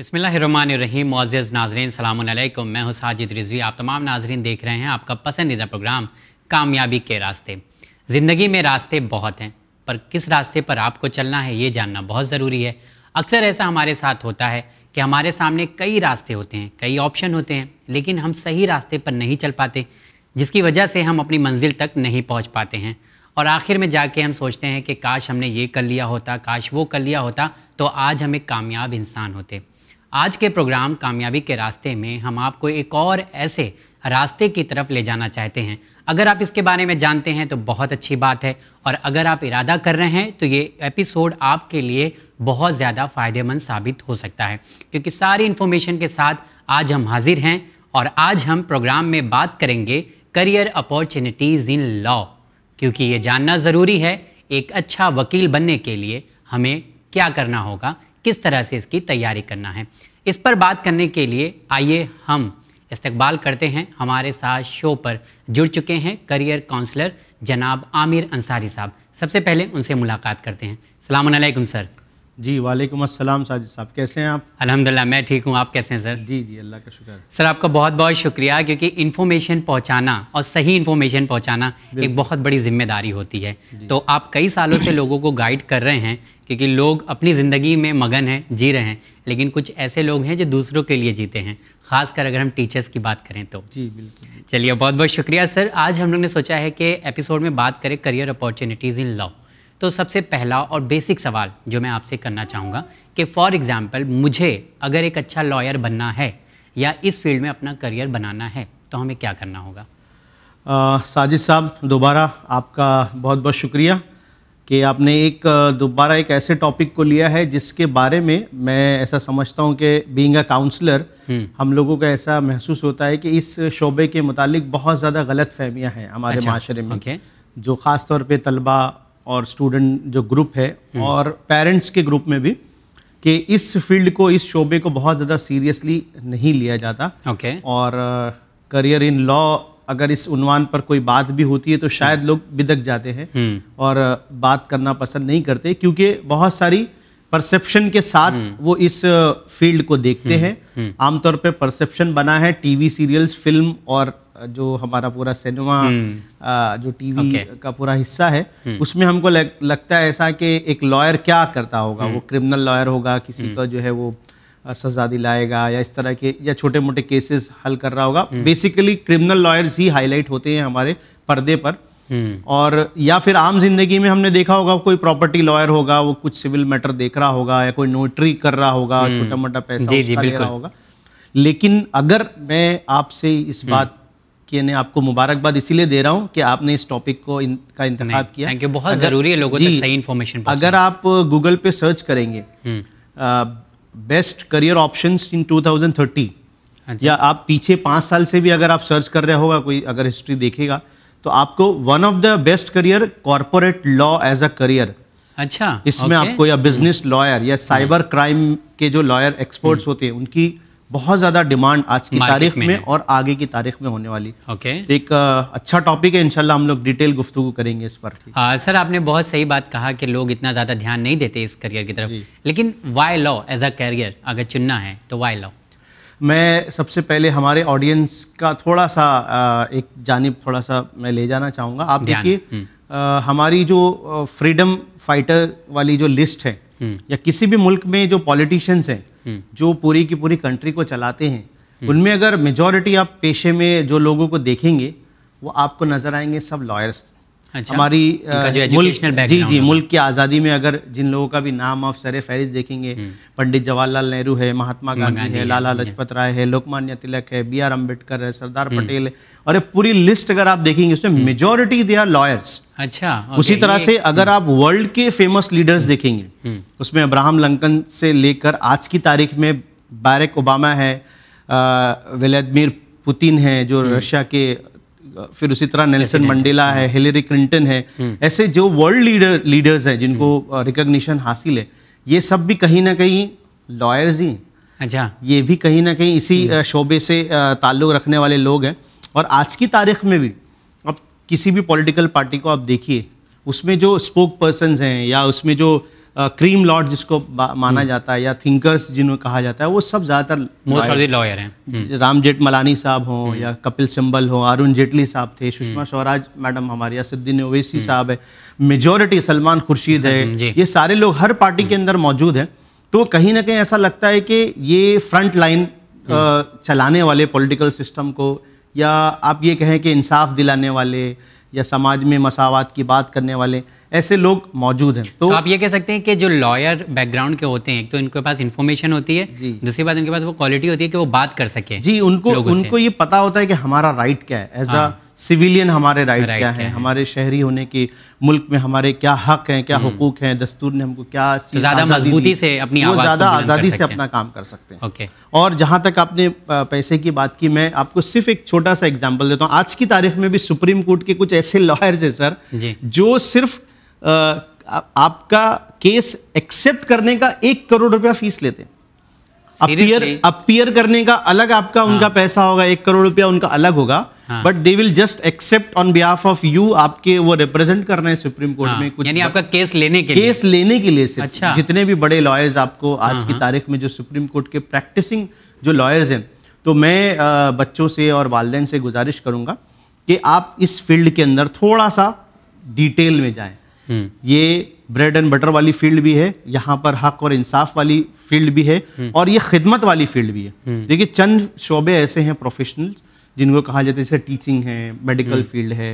बसमिल्लाम Moz नाजरीन सलामकुम मैं हूं साजिद रिजवी आप तमाम नाजरीन देख रहे हैं आपका पसंदीदा प्रोग्राम कामयाबी के रास्ते ज़िंदगी में रास्ते बहुत हैं पर किस रास्ते पर आपको चलना है ये जानना बहुत ज़रूरी है अक्सर ऐसा हमारे साथ होता है कि हमारे सामने कई रास्ते होते हैं कई ऑप्शन होते हैं लेकिन हम सही रास्ते पर नहीं चल पाते जिसकी वजह से हम अपनी मंजिल तक नहीं पहुँच पाते हैं और आखिर में जाके हम सोचते हैं कि काश हमने ये कर लिया होता काश वो कर लिया होता तो आज हम एक कामयाब इंसान होते आज के प्रोग्राम कामयाबी के रास्ते में हम आपको एक और ऐसे रास्ते की तरफ ले जाना चाहते हैं अगर आप इसके बारे में जानते हैं तो बहुत अच्छी बात है और अगर आप इरादा कर रहे हैं तो ये एपिसोड आपके लिए बहुत ज़्यादा फ़ायदेमंद साबित हो सकता है क्योंकि सारी इन्फॉर्मेशन के साथ आज हम हाजिर हैं और आज हम प्रोग्राम में बात करेंगे करियर अपॉर्चुनिटीज़ इन लॉ क्योंकि ये जानना ज़रूरी है एक अच्छा वकील बनने के लिए हमें क्या करना होगा किस तरह से इसकी तैयारी करना है इस पर बात करने के लिए आइए हम इस्तकबाल करते हैं हमारे साथ शो पर जुड़ चुके हैं करियर काउंसलर जनाब आमिर अंसारी साहब सबसे पहले उनसे मुलाकात करते हैं सलामकुम सर जी वालेकुम अस्सलाम साजिद साहब कैसे हैं आप अल्हम्दुलिल्लाह मैं ठीक हूँ आप कैसे हैं सर जी जी अल्लाह का शुक्र सर आपका बहुत बहुत शुक्रिया क्योंकि इन्फॉर्मेशन पहुँचाना और सही इन्फॉर्मेशन पहुँचाना एक बहुत बड़ी जिम्मेदारी होती है तो आप कई सालों से लोगों को गाइड कर रहे हैं क्योंकि लोग अपनी ज़िंदगी में मगन हैं जी रहे हैं लेकिन कुछ ऐसे लोग हैं जो दूसरों के लिए जीते हैं खासकर अगर हम टीचर्स की बात करें तो जी बिल्कुल चलिए बहुत बहुत शुक्रिया सर आज हम लोग ने सोचा है कि एपिसोड में बात करें करियर अपॉर्चुनिटीज़ इन लॉ तो सबसे पहला और बेसिक सवाल जो मैं आपसे करना चाहूँगा कि फॉर एग्ज़ाम्पल मुझे अगर एक अच्छा लॉयर बनना है या इस फील्ड में अपना करियर बनाना है तो हमें क्या करना होगा साजिद साहब दोबारा आपका बहुत बहुत शुक्रिया कि आपने एक दोबारा एक ऐसे टॉपिक को लिया है जिसके बारे में मैं ऐसा समझता हूँ कि बीइंग अ काउंसलर हम लोगों का ऐसा महसूस होता है कि इस शोबे के मुतालिक बहुत ज़्यादा गलत फहमियाँ हैं हमारे अच्छा, माशरे में जो ख़ास तौर पर तलबा और स्टूडेंट जो ग्रुप है हम्म। और पेरेंट्स के ग्रुप में भी कि इस फील्ड को इस शोबे को बहुत ज़्यादा सीरियसली नहीं लिया जाता ओके okay. और करियर इन लॉ अगर इस उनवान पर कोई बात भी होती है तो शायद हम्म। लोग बिदक जाते हैं हम्म। और uh, बात करना पसंद नहीं करते क्योंकि बहुत सारी परसेप्शन के साथ हम्म। वो इस फील्ड को देखते हम्म, हैं हम्म। आमतौर पे परसेप्शन बना है टीवी सीरियल्स फिल्म और जो हमारा पूरा सिनेमा जो टीवी okay. का पूरा हिस्सा है उसमें हमको लग, लगता है ऐसा कि एक लॉयर क्या करता होगा वो क्रिमिनल लॉयर होगा किसी का जो है वो सजा दिलाएगा या इस तरह के या छोटे मोटे केसेस हल कर रहा होगा बेसिकली क्रिमिनल लॉयर्स ही हाईलाइट होते हैं हमारे पर्दे पर हम्म। और या फिर आम जिंदगी में हमने देखा होगा कोई प्रॉपर्टी लॉयर होगा वो कुछ सिविल मैटर देख रहा होगा या कोई नोटरी कर रहा होगा हम्म। छोटा मोटा पैसा जी, जी, ले रहा होगा लेकिन अगर मैं आपसे इस हम्म। बात ने आपको मुबारकबाद इसीलिए दे रहा हूँ कि आपने इस टॉपिक को इन, का इंतजाम किया थैंक यू बहुत ज़रूरी है लोगों तक सही इन्फॉर्मेशन अगर आप गूगल पे सर्च करेंगे बेस्ट करियर ऑप्शन इन 2030 या आप पीछे पांच साल से भी अगर आप सर्च कर रहे होगा कोई अगर हिस्ट्री देखेगा तो आपको one of the best career corporate law as a career अच्छा इसमें okay. आपको या बिजनेस लॉयर या साइबर क्राइम के जो लॉयर एक्सपर्ट्स hmm. होते हैं उनकी बहुत ज़्यादा डिमांड आज की तारीख में, में और आगे की तारीख में होने वाली ओके okay. तो एक अच्छा टॉपिक है इनशाला हम लोग डिटेल गुफ्तु करेंगे इस पर आ, हाँ, सर आपने बहुत सही बात कहा कि लोग इतना ज़्यादा ध्यान नहीं देते इस करियर की तरफ लेकिन why law as a career अगर चुनना है तो वाई लॉ मैं सबसे पहले हमारे ऑडियंस का थोड़ा सा एक जानब थोड़ा सा मैं ले जाना चाहूँगा आप देखिए हम्म। हमारी जो फ्रीडम फाइटर वाली जो लिस्ट है हम्म। या किसी भी मुल्क में जो पॉलिटिशियंस हैं हम्म। जो पूरी की पूरी कंट्री को चलाते हैं उनमें अगर मेजॉरिटी आप पेशे में जो लोगों को देखेंगे वो आपको नज़र आएंगे सब लॉयर्स अच्छा, हमारी मुल्क जी जी मुल्क की आज़ादी में अगर जिन लोगों का भी नाम आप सर फहरिस्त देखेंगे हम्म। पंडित जवाहरलाल नेहरू है महात्मा गांधी है लाला हाँ लाजपत राय है लोकमान्य तिलक है बी आर अम्बेडकर है सरदार हम्म। पटेल है और पूरी लिस्ट अगर आप देखेंगे उसमें मेजोरिटी दे आर लॉयर्स अच्छा उसी तरह से हम्म। अगर आप वर्ल्ड के फेमस लीडर्स देखेंगे उसमें अब्राहम लंकन से लेकर आज की तारीख में बैरक ओबामा है व्लादिमिर पुतिन है जो रशिया के फिर उसी तरह नेल्सन मंडेला है हिलेरी क्लिंटन है हम्म। ऐसे जो वर्ल्ड लीडर लीडर्स हैं जिनको रिकग्निशन हम्म। हासिल है ये सब भी कहीं ना कहीं लॉयर्स ही अच्छा ये भी कहीं ना कहीं इसी हम्म। शोबे से ताल्लुक़ रखने वाले लोग हैं और आज की तारीख में भी अब किसी भी पॉलिटिकल पार्टी को आप देखिए उसमें जो स्पोक पर्सनस हैं या उसमें जो क्रीम लॉर्ड जिसको माना हम्म। जाता है या थिंकर्स जिन्हें कहा जाता है वो सब ज़्यादातर लॉयर हैं हम्म। राम मलानी साहब हों हम्म। या कपिल सिंबल हों अरुण जेटली साहब थे सुषमा स्वराज मैडम या सिद्दीन ओवैसी साहब है मेजोरिटी सलमान खुर्शीद है ये सारे लोग हर पार्टी के अंदर मौजूद हैं तो कहीं ना कहीं ऐसा लगता है कि ये फ्रंट लाइन चलाने वाले पोलिटिकल सिस्टम को या आप ये कहें कि इंसाफ दिलाने वाले या समाज में मसावत की बात करने वाले ऐसे लोग मौजूद हैं तो, तो आप ये कह सकते हैं कि जो लॉयर बैकग्राउंड के होते हैं तो इनके पास इन्फॉर्मेशन होती है दूसरी बात इनके पास वो क्वालिटी होती है कि वो बात कर सके जी उनको उनको ये पता होता है कि हमारा राइट क्या है एज अ सिविलियन हमारे राइट क्या क्या है हमारे शहरी होने के मुल्क में हमारे क्या हक हैं क्या हकूक हम्म। हैं दस्तूर ने हमको क्या तो ज़्यादा मजबूती से अपनी आवाज ज़्यादा आज़ादी से अपना काम कर सकते हैं ओके और जहां तक आपने पैसे की बात की मैं आपको सिर्फ एक छोटा सा एग्जांपल देता हूं आज की तारीख में भी सुप्रीम कोर्ट के कुछ ऐसे लॉयर्स हैं सर जो सिर्फ आपका केस एक्सेप्ट करने का एक करोड़ रुपया फीस लेते अपियर अपीयर अपीयर करने का अलग आपका हाँ. उनका पैसा होगा एक करोड़ रुपया उनका अलग होगा but they will just accept on behalf of you आपके वो रिप्रेजेंट कर रहे हैं सुप्रीम कोर्ट हाँ, में कुछ यानी आपका केस लेने के केस लिए। लेने के लिए सिर्फ अच्छा। जितने भी बड़े लॉयर्स आपको हाँ, आज हाँ, की तारीख में जो सुप्रीम कोर्ट के प्रैक्टिसिंग जो लॉयर्स हैं तो मैं बच्चों से और वालदेन से गुजारिश करूंगा कि आप इस फील्ड के अंदर थोड़ा सा डिटेल में जाएं हम्म। ये ब्रेड एंड बटर वाली फील्ड भी है यहाँ पर हक और इंसाफ वाली फील्ड भी है हम्म। और ये खिदमत वाली फील्ड भी है हम्म। देखिए चंद शोबे ऐसे हैं प्रोफेशनल जिनको कहा जाता है जैसे टीचिंग है मेडिकल फील्ड है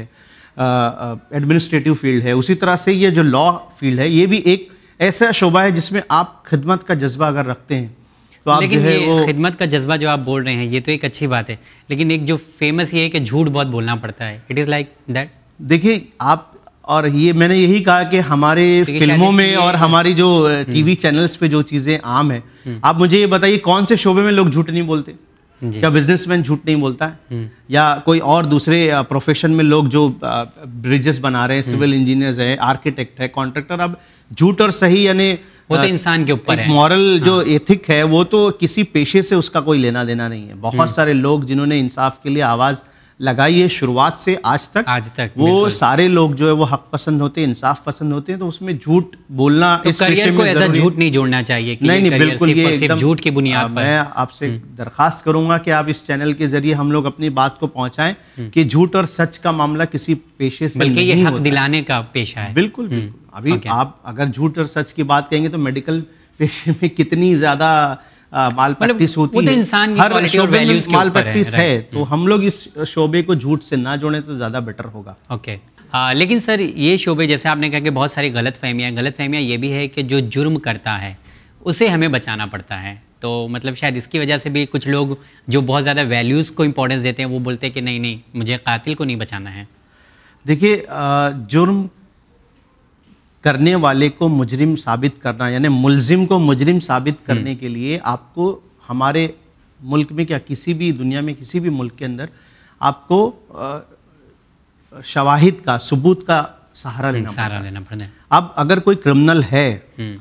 एडमिनिस्ट्रेटिव फील्ड है उसी तरह से ये जो लॉ फील्ड है ये भी एक ऐसा शोबा है जिसमें आप खिदमत का जज्बा अगर रखते हैं तो आप लेकिन है वो खिदमत का जज्बा जो आप बोल रहे हैं ये तो एक अच्छी बात है लेकिन एक जो फेमस ये है कि झूठ बहुत बोलना पड़ता है इट इज़ लाइक दैट देखिए आप और ये मैंने यही कहा कि हमारे फिल्मों में और हम्म। हमारी जो हम्म। टीवी चैनल्स पे जो चीज़ें आम है हम्म। आप मुझे ये बताइए कौन से शोबे में लोग झूठ नहीं बोलते क्या बिजनेसमैन झूठ नहीं बोलता है या कोई और दूसरे प्रोफेशन में लोग जो ब्रिजेस बना रहे हैं सिविल इंजीनियर्स हैं आर्किटेक्ट है कॉन्ट्रेक्टर अब झूठ और सही यानी वो तो इंसान के ऊपर है मॉरल हाँ। जो एथिक है वो तो किसी पेशे से उसका कोई लेना देना नहीं है बहुत सारे लोग जिन्होंने इंसाफ के लिए आवाज़ लगाइए शुरुआत से आज तक आज तक वो सारे लोग जो है वो हक पसंद होते हैं इंसाफ पसंद होते हैं तो उसमें झूठ बोलना तो इस करियर को ऐसा झूठ नहीं जोड़ना चाहिए कि नहीं नहीं बिल्कुल ये झूठ की बुनियाद पर मैं आपसे हम्म। दरखास्त करूंगा कि आप इस चैनल के जरिए हम लोग अपनी बात को पहुंचाएं हम्म। कि झूठ और सच का मामला किसी पेशे से बल्कि ये हक दिलाने का पेशा है बिल्कुल हम्म। बिल्कुल अभी आप अगर झूठ और सच की बात कहेंगे तो मेडिकल पेशे में कितनी ज्यादा माल पट्टिस मतलब होती तो है हर शोबे में माल पट्टिस है तो हम लोग इस शोबे को झूठ से ना जोड़े तो ज़्यादा बेटर होगा ओके आ, लेकिन सर ये शोबे जैसे आपने कहा कि बहुत सारी गलत फहमियाँ गलत फहमियाँ ये भी है कि जो जुर्म करता है उसे हमें बचाना पड़ता है तो मतलब शायद इसकी वजह से भी कुछ लोग जो बहुत ज़्यादा वैल्यूज़ को इम्पोर्टेंस देते हैं वो बोलते हैं कि नहीं नहीं मुझे कातिल को नहीं बचाना है देखिए जुर्म करने वाले को मुजरिम साबित करना यानी मुलजिम को मुजरिम साबित करने हम्म। के लिए आपको हमारे मुल्क में क्या किसी भी दुनिया में किसी भी मुल्क के अंदर आपको शवाहिद का सबूत का सहारा हम्म, लेना सहारा लेना पड़ता है अब अगर कोई क्रिमिनल है हम्म।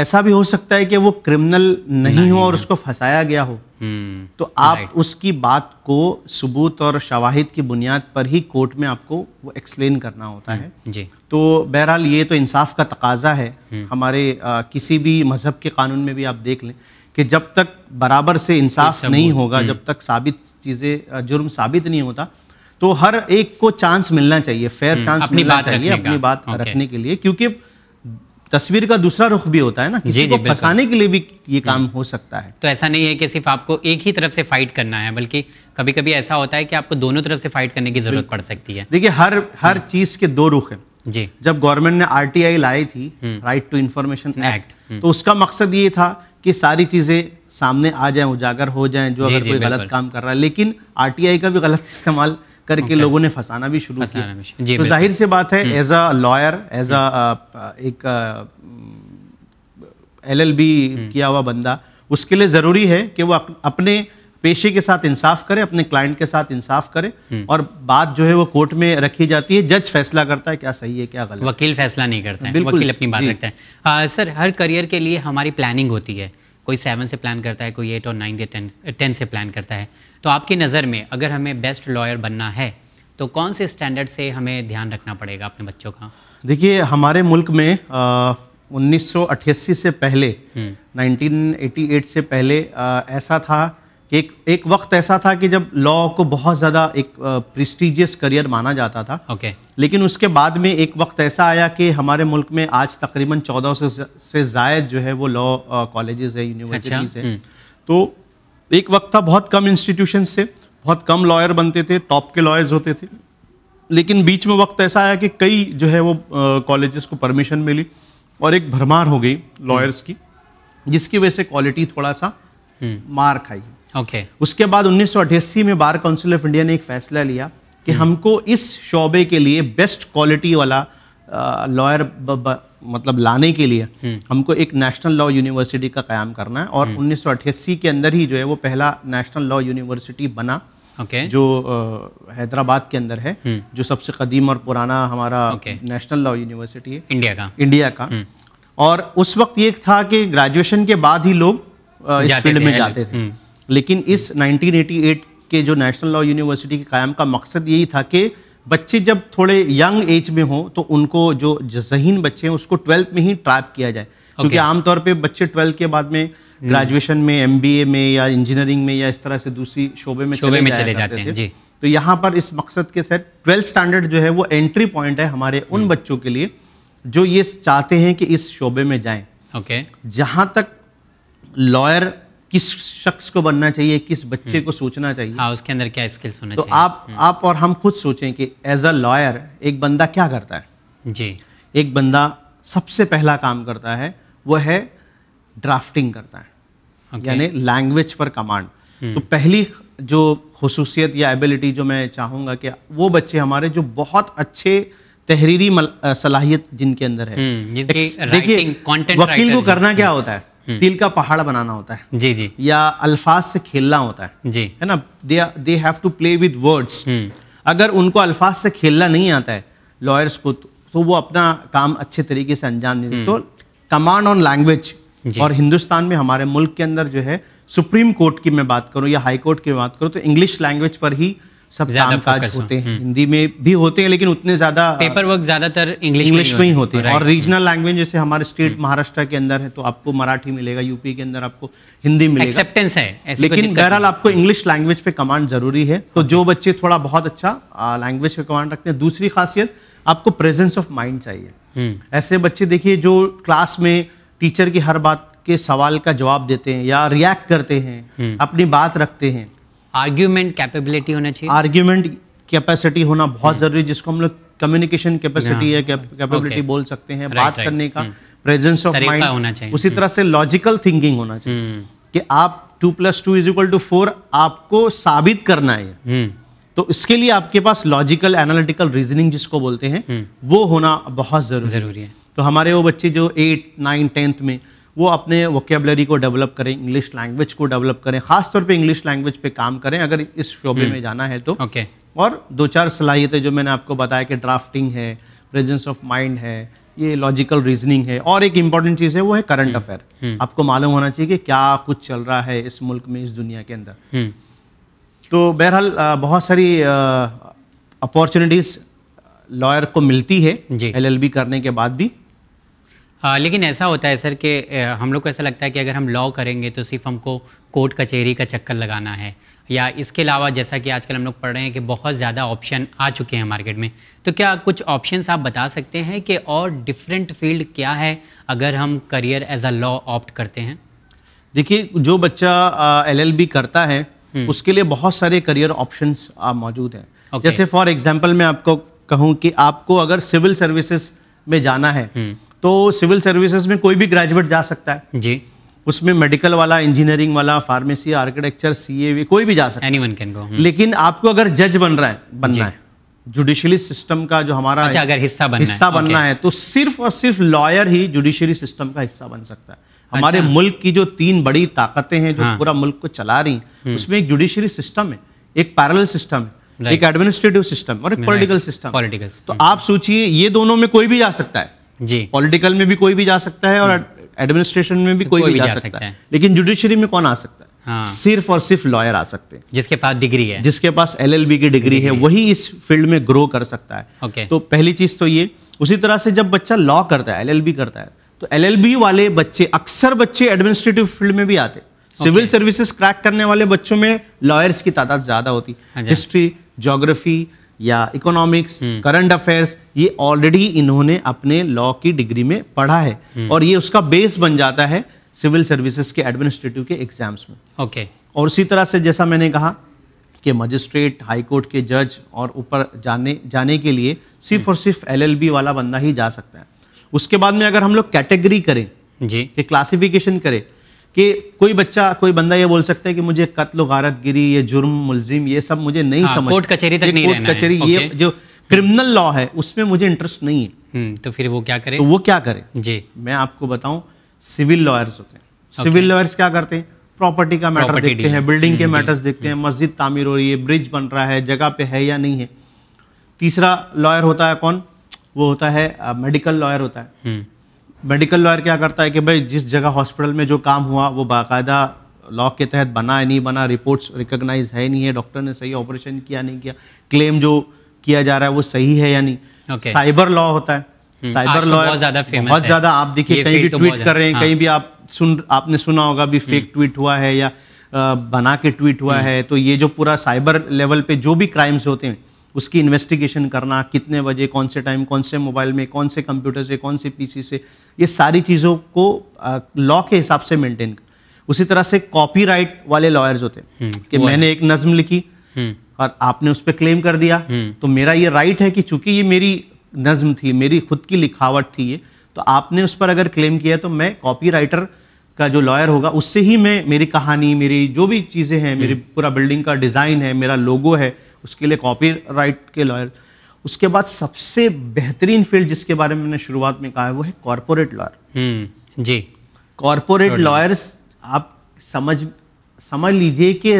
ऐसा भी हो सकता है कि वो क्रिमिनल नहीं, नहीं हो और उसको फंसाया गया हो हम्म, तो आप उसकी बात को सबूत और शवाहिद की बुनियाद पर ही कोर्ट में आपको वो एक्सप्लेन करना होता है हम्म, जी तो बहरहाल ये तो इंसाफ का तकाजा है हम्म। हमारे आ, किसी भी मज़हब के कानून में भी आप देख लें कि जब तक बराबर से इंसाफ नहीं होगा जब तक साबित चीज़ें जुर्म साबित नहीं होता तो हर एक को चांस मिलना चाहिए फेयर चांस मिलना चाहिए अपनी बात रखने के लिए क्योंकि तस्वीर का दूसरा रुख भी होता है ना किसी जी, को फंसाने के लिए भी ये हम्म। काम हो सकता है तो ऐसा नहीं है कि सिर्फ आपको एक ही तरफ से फाइट करना है बल्कि कभी कभी ऐसा होता है कि आपको दोनों तरफ से फाइट करने की जरूरत पड़ सकती है देखिए हर हर हम्म। चीज के दो रुख है जी जब गवर्नमेंट ने आर लाई थी राइट टू इन्फॉर्मेशन एक्ट तो उसका मकसद ये था कि सारी चीजें सामने आ जाए उजागर हो जाए जो अगर कोई गलत काम कर रहा है लेकिन आर का भी गलत इस्तेमाल करके okay. लोगों ने फंसाना भी शुरू किया तो जाहिर सी बात है as a lawyer as a एक बी हम्म। किया हुआ बंदा उसके लिए ज़रूरी है कि वो अपने पेशे के साथ इंसाफ करे अपने क्लाइंट के साथ इंसाफ करे हम्म। और बात जो है वो कोर्ट में रखी जाती है जज फैसला करता है क्या सही है क्या गलत वकील फैसला नहीं करता है वकील अपनी बात रखता है आ, सर हर करियर के लिए हमारी प्लानिंग होती है कोई सेवन से प्लान करता है कोई एट और नाइन या टेन टेन से प्लान करता है तो आपकी नज़र में अगर हमें बेस्ट लॉयर बनना है तो कौन से स्टैंडर्ड से हमें ध्यान रखना पड़ेगा अपने बच्चों का देखिए हमारे मुल्क में उन्नीस से पहले हम्म। नाइनटीन से पहले आ, ऐसा था एक एक वक्त ऐसा था कि जब लॉ को बहुत ज़्यादा एक प्रेस्टिजियस करियर माना जाता था ओके okay. लेकिन उसके बाद में एक वक्त ऐसा आया कि हमारे मुल्क में आज तकरीबन चौदह से से जायद जो है वो लॉ कॉलेजेस है यूनिवर्सिटीज़ अच्छा? है हम्म। तो एक वक्त था बहुत कम इंस्टीट्यूशन से बहुत कम लॉयर बनते थे टॉप के लॉयर्स होते थे लेकिन बीच में वक्त ऐसा आया कि कई जो है वो कॉलेज को परमिशन मिली और एक भरमार हो गई लॉयर्स हम्म। की जिसकी वजह से क्वालिटी थोड़ा सा हम्म। मार खाई ओके okay. उसके बाद उन्नीस में बार काउंसिल ऑफ इंडिया ने एक फैसला लिया कि हम्म। हमको इस शोबे के लिए बेस्ट क्वालिटी वाला लॉयर मतलब लाने के लिए हम्म। हमको एक नेशनल लॉ यूनिवर्सिटी का क्याम करना है और हम्म। उन्नीस के अंदर ही जो है वो पहला नेशनल लॉ यूनिवर्सिटी बना okay. जो आ, हैदराबाद के अंदर है जो सबसे कदीम और पुराना हमारा नेशनल लॉ यूनिवर्सिटी है इंडिया का इंडिया का और उस वक्त ये था कि ग्रेजुएशन के बाद ही लोग इस फील्ड में जाते थे लेकिन इस 1988 के जो नेशनल लॉ यूनिवर्सिटी के कायम का मकसद यही था कि बच्चे जब थोड़े यंग एज में हो तो उनको जो जहीन बच्चे हैं उसको ट्वेल्थ में ही ट्रैप किया जाए okay. क्योंकि आमतौर पे बच्चे ट्वेल्थ के बाद में हम्म। ग्रेजुएशन में एम में या इंजीनियरिंग में या इस तरह से दूसरी शोबे में शोबे चले, में चले जाते हैं जी तो यहाँ पर इस मकसद के साथ ट्वेल्थ स्टैंडर्ड जो है वो एंट्री पॉइंट है हमारे उन हम्म। बच्चों के लिए जो ये चाहते हैं कि इस शोबे में जाएं ओके okay. जहाँ तक लॉयर किस शख्स को बनना चाहिए किस बच्चे हम्म। को सोचना चाहिए हाँ उसके अंदर क्या स्किल्स होना तो चाहिए आप हम्म। आप और हम खुद सोचें कि एज अ लॉयर एक बंदा क्या करता है जी एक बंदा सबसे पहला काम करता है वह है ड्राफ्टिंग करता है यानी लैंग्वेज पर कमांड हम्म। तो पहली जो खसूसियत या एबिलिटी जो मैं चाहूँगा कि वो बच्चे हमारे जो बहुत अच्छे तहरीरी सलाहियत जिनके अंदर है देखिए वकील को करना क्या होता है हम्म। तिल का पहाड़ बनाना होता है जी जी या अल्फाज से खेलना होता है जी है ना they have to play with words अगर उनको अल्फाज से खेलना नहीं आता है लॉयर्स को तो वो अपना काम अच्छे तरीके से अंजाम नहीं देते हम्म। तो कमांड ऑन लैंग्वेज और हिंदुस्तान में हमारे मुल्क के अंदर जो है सुप्रीम कोर्ट की मैं बात करूँ या हाई कोर्ट की बात करूँ तो इंग्लिश लैंग्वेज पर ही सब काम काज होते हैं हम्म। हिंदी में भी होते हैं लेकिन उतने ज्यादा पेपर वर्क uh, ज्यादातर इंग्लिश इंग्लिश में ही होते हैं और रीजनल लैंग्वेज हम्म। जैसे हमारे स्टेट हम्म। महाराष्ट्र के अंदर है तो आपको मराठी मिलेगा यूपी के अंदर आपको हिंदी मिलेगा एक्सेप्टेंस है लेकिन बहरहाल आपको इंग्लिश लैंग्वेज पे कमांड जरूरी है तो जो बच्चे थोड़ा बहुत अच्छा लैंग्वेज uh, पे कमांड रखते हैं दूसरी खासियत आपको प्रेजेंस ऑफ माइंड चाहिए ऐसे बच्चे देखिए जो क्लास में टीचर की हर बात के सवाल का जवाब देते हैं या रिएक्ट करते हैं अपनी बात रखते हैं आर्ग्यूमेंट कैपेबिलिटी होना चाहिए आर्ग्यूमेंट कैपेसिटी होना बहुत हम्म। जरूरी जिसको हम लोग कम्युनिकेशन कैपेसिटी हाँ। या कैपेबिलिटी बोल सकते हैं बात करने का प्रेजेंस ऑफ माइंड होना चाहिए उसी तरह से लॉजिकल हम्म। थिंकिंग होना चाहिए हम्म। कि आप two plus two is equal to four आपको साबित करना है तो इसके लिए आपके पास लॉजिकल एनालिटिकल रीजनिंग जिसको बोलते हैं वो होना बहुत जरूरी, जरूरी है तो हमारे वो बच्चे जो एट नाइन टेंथ में वो अपने वोकेबलरी को डेवलप करें इंग्लिश लैंग्वेज को डेवलप करें खासतौर पे इंग्लिश लैंग्वेज पे काम करें अगर इस शोबे में हम्म। जाना है तो okay. और दो चार सलाहियतें जो मैंने आपको बताया कि ड्राफ्टिंग है प्रेजेंस ऑफ माइंड है ये लॉजिकल रीजनिंग है और एक इम्पॉर्टेंट चीज़ है वो है करंट अफेयर हम्म। हम्म। आपको मालूम होना चाहिए कि क्या कुछ चल रहा है इस मुल्क में इस दुनिया के अंदर तो बहरहाल बहुत सारी अपॉर्चुनिटीज़ लॉयर को मिलती है एलएलबी करने के बाद भी आ, हाँ, लेकिन ऐसा होता है सर कि हम लोग को ऐसा लगता है कि अगर हम लॉ करेंगे तो सिर्फ हमको कोर्ट कचहरी का, चक्कर लगाना है या इसके अलावा जैसा कि आजकल हम लोग पढ़ रहे हैं कि बहुत ज़्यादा ऑप्शन आ चुके हैं मार्केट में तो क्या कुछ ऑप्शंस आप बता सकते हैं कि और डिफरेंट फील्ड क्या है अगर हम career as a law opt करते हैं देखिए जो बच्चा एलएलबी करता है हम्म। उसके लिए बहुत सारे करियर ऑप्शंस मौजूद हैं okay. जैसे फॉर एग्जांपल मैं आपको कहूँ कि आपको अगर सिविल सर्विसेज में जाना है हम्म। तो सिविल सर्विसेज में कोई भी ग्रेजुएट जा सकता है जी उसमें मेडिकल वाला इंजीनियरिंग वाला फार्मेसी आर्किटेक्चर ए कोई भी जा सकता है कैन गो हम्म। लेकिन आपको अगर जज बन रहा है बनना है जुडिशरी सिस्टम का जो हमारा अच्छा, अगर हिस्सा बनना हिस्सा है, बनना है तो सिर्फ और सिर्फ लॉयर ही जुडिशरी सिस्टम का हिस्सा बन सकता है अच्छा। हमारे अच्छा। मुल्क की जो तीन बड़ी ताकतें हैं जो हाँ। पूरा मुल्क को चला रही हम्म। उसमें एक जुडिशरी सिस्टम है एक पैरल सिस्टम है एक एडमिनिस्ट्रेटिव सिस्टम और एक पॉलिटिकल सिस्टम पॉलिटिकल तो आप सोचिए ये दोनों में कोई भी जा सकता है जी पॉलिटिकल में भी कोई भी जा सकता है और एडमिनिस्ट्रेशन हम्म। में भी कोई, भी, जा, सकता है लेकिन जुडिशरी में कौन आ सकता है हाँ। सिर्फ और सिर्फ लॉयर आ सकते हैं जिसके पास डिग्री है जिसके पास एलएलबी की डिग्री, है वही इस फील्ड में ग्रो कर सकता है ओके। तो पहली चीज तो ये उसी तरह से जब बच्चा लॉ करता है एलएलबी करता है तो एलएलबी वाले बच्चे अक्सर बच्चे एडमिनिस्ट्रेटिव फील्ड में भी आते सिविल सर्विसेज क्रैक करने वाले बच्चों में लॉयर्स की तादाद ज्यादा होती हिस्ट्री अच्छा। ज्योग्राफी या इकोनॉमिक्स करंट अफेयर्स ये ऑलरेडी इन्होंने अपने लॉ की डिग्री में पढ़ा है हम्म। और ये उसका बेस बन जाता है सिविल सर्विसेज के एडमिनिस्ट्रेटिव के एग्जाम्स में ओके okay. और उसी तरह से जैसा मैंने कहा कि मजिस्ट्रेट हाई कोर्ट के जज और ऊपर जाने जाने के लिए सिर्फ और सिर्फ एल वाला बंदा ही जा सकता है उसके बाद में अगर हम लोग कैटेगरी करें जी क्लासिफिकेशन करें कि कोई बच्चा कोई बंदा ये बोल सकता है कि मुझे कत्ल गारत गिरी ये जुर्म मुलजिम ये सब मुझे नहीं हाँ, समझ कोर्ट कचहरी तक नहीं कोर्ट कचहरी ये जो क्रिमिनल लॉ है उसमें मुझे इंटरेस्ट नहीं है हम्म, तो फिर वो क्या करे तो वो क्या करे जी मैं आपको बताऊं सिविल लॉयर्स होते हैं सिविल लॉयर्स क्या करते हैं प्रॉपर्टी का मैटर हम्म, देखते हैं बिल्डिंग के मैटर्स देखते हैं मस्जिद तामीर हो रही है ब्रिज बन रहा है जगह पे है या नहीं है तीसरा लॉयर होता है कौन वो होता है मेडिकल लॉयर होता है हम्म। मेडिकल लॉयर क्या करता है कि भाई जिस जगह हॉस्पिटल में जो काम हुआ वो बाकायदा लॉ के तहत बना है नहीं बना रिपोर्ट्स रिकग्नाइज है नहीं है डॉक्टर ने सही ऑपरेशन किया नहीं किया क्लेम जो किया जा रहा है वो सही है या नहीं okay. साइबर लॉ होता है हम्म। साइबर तो लॉ बहुत ज्यादा बहुत ज्यादा आप देखिए कहीं भी ट्वीट तो कर रहे हैं हाँ। कहीं भी आप सुन आपने सुना होगा भी फेक ट्वीट हम्म। हुआ है या बना के ट्वीट हुआ हम्म। है तो ये जो पूरा साइबर लेवल पे जो भी क्राइम्स होते हैं उसकी इन्वेस्टिगेशन करना कितने बजे कौन से टाइम कौन से मोबाइल में कौन से कंप्यूटर से कौन से पीसी से ये सारी चीज़ों को लॉ के हिसाब से मेंटेन कर उसी तरह से कॉपीराइट वाले लॉयर्स होते हैं हम्म, कि मैंने एक नज्म लिखी हम्म। और आपने उस पर क्लेम कर दिया हम्म। तो मेरा ये राइट है कि चूंकि ये मेरी नज्म थी मेरी खुद की लिखावट थी ये तो आपने उस पर अगर क्लेम किया तो मैं राइटर का जो लॉयर होगा उससे ही मैं मेरी कहानी मेरी जो भी चीज़ें हैं मेरी पूरा बिल्डिंग का डिज़ाइन है मेरा लोगो है उसके लिए कॉपी राइट के लॉयर उसके बाद सबसे बेहतरीन फील्ड जिसके बारे में मैंने शुरुआत में कहा है वो है कॉरपोरेट लॉयर हम्म, जी कॉरपोरेट लॉयर्स आप समझ समझ लीजिए कि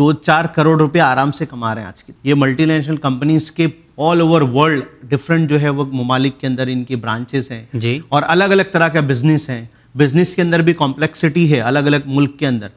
दो चार करोड़ रुपए आराम से कमा रहे हैं आज के ये मल्टीनेशनल कंपनीज के ऑल ओवर वर्ल्ड डिफरेंट जो है वो ममालिक के अंदर इनकी ब्रांचेस हैं जी और अलग अलग तरह का बिजनेस हैं बिजनेस के अंदर भी कॉम्प्लेक्सिटी है अलग अलग मुल्क के अंदर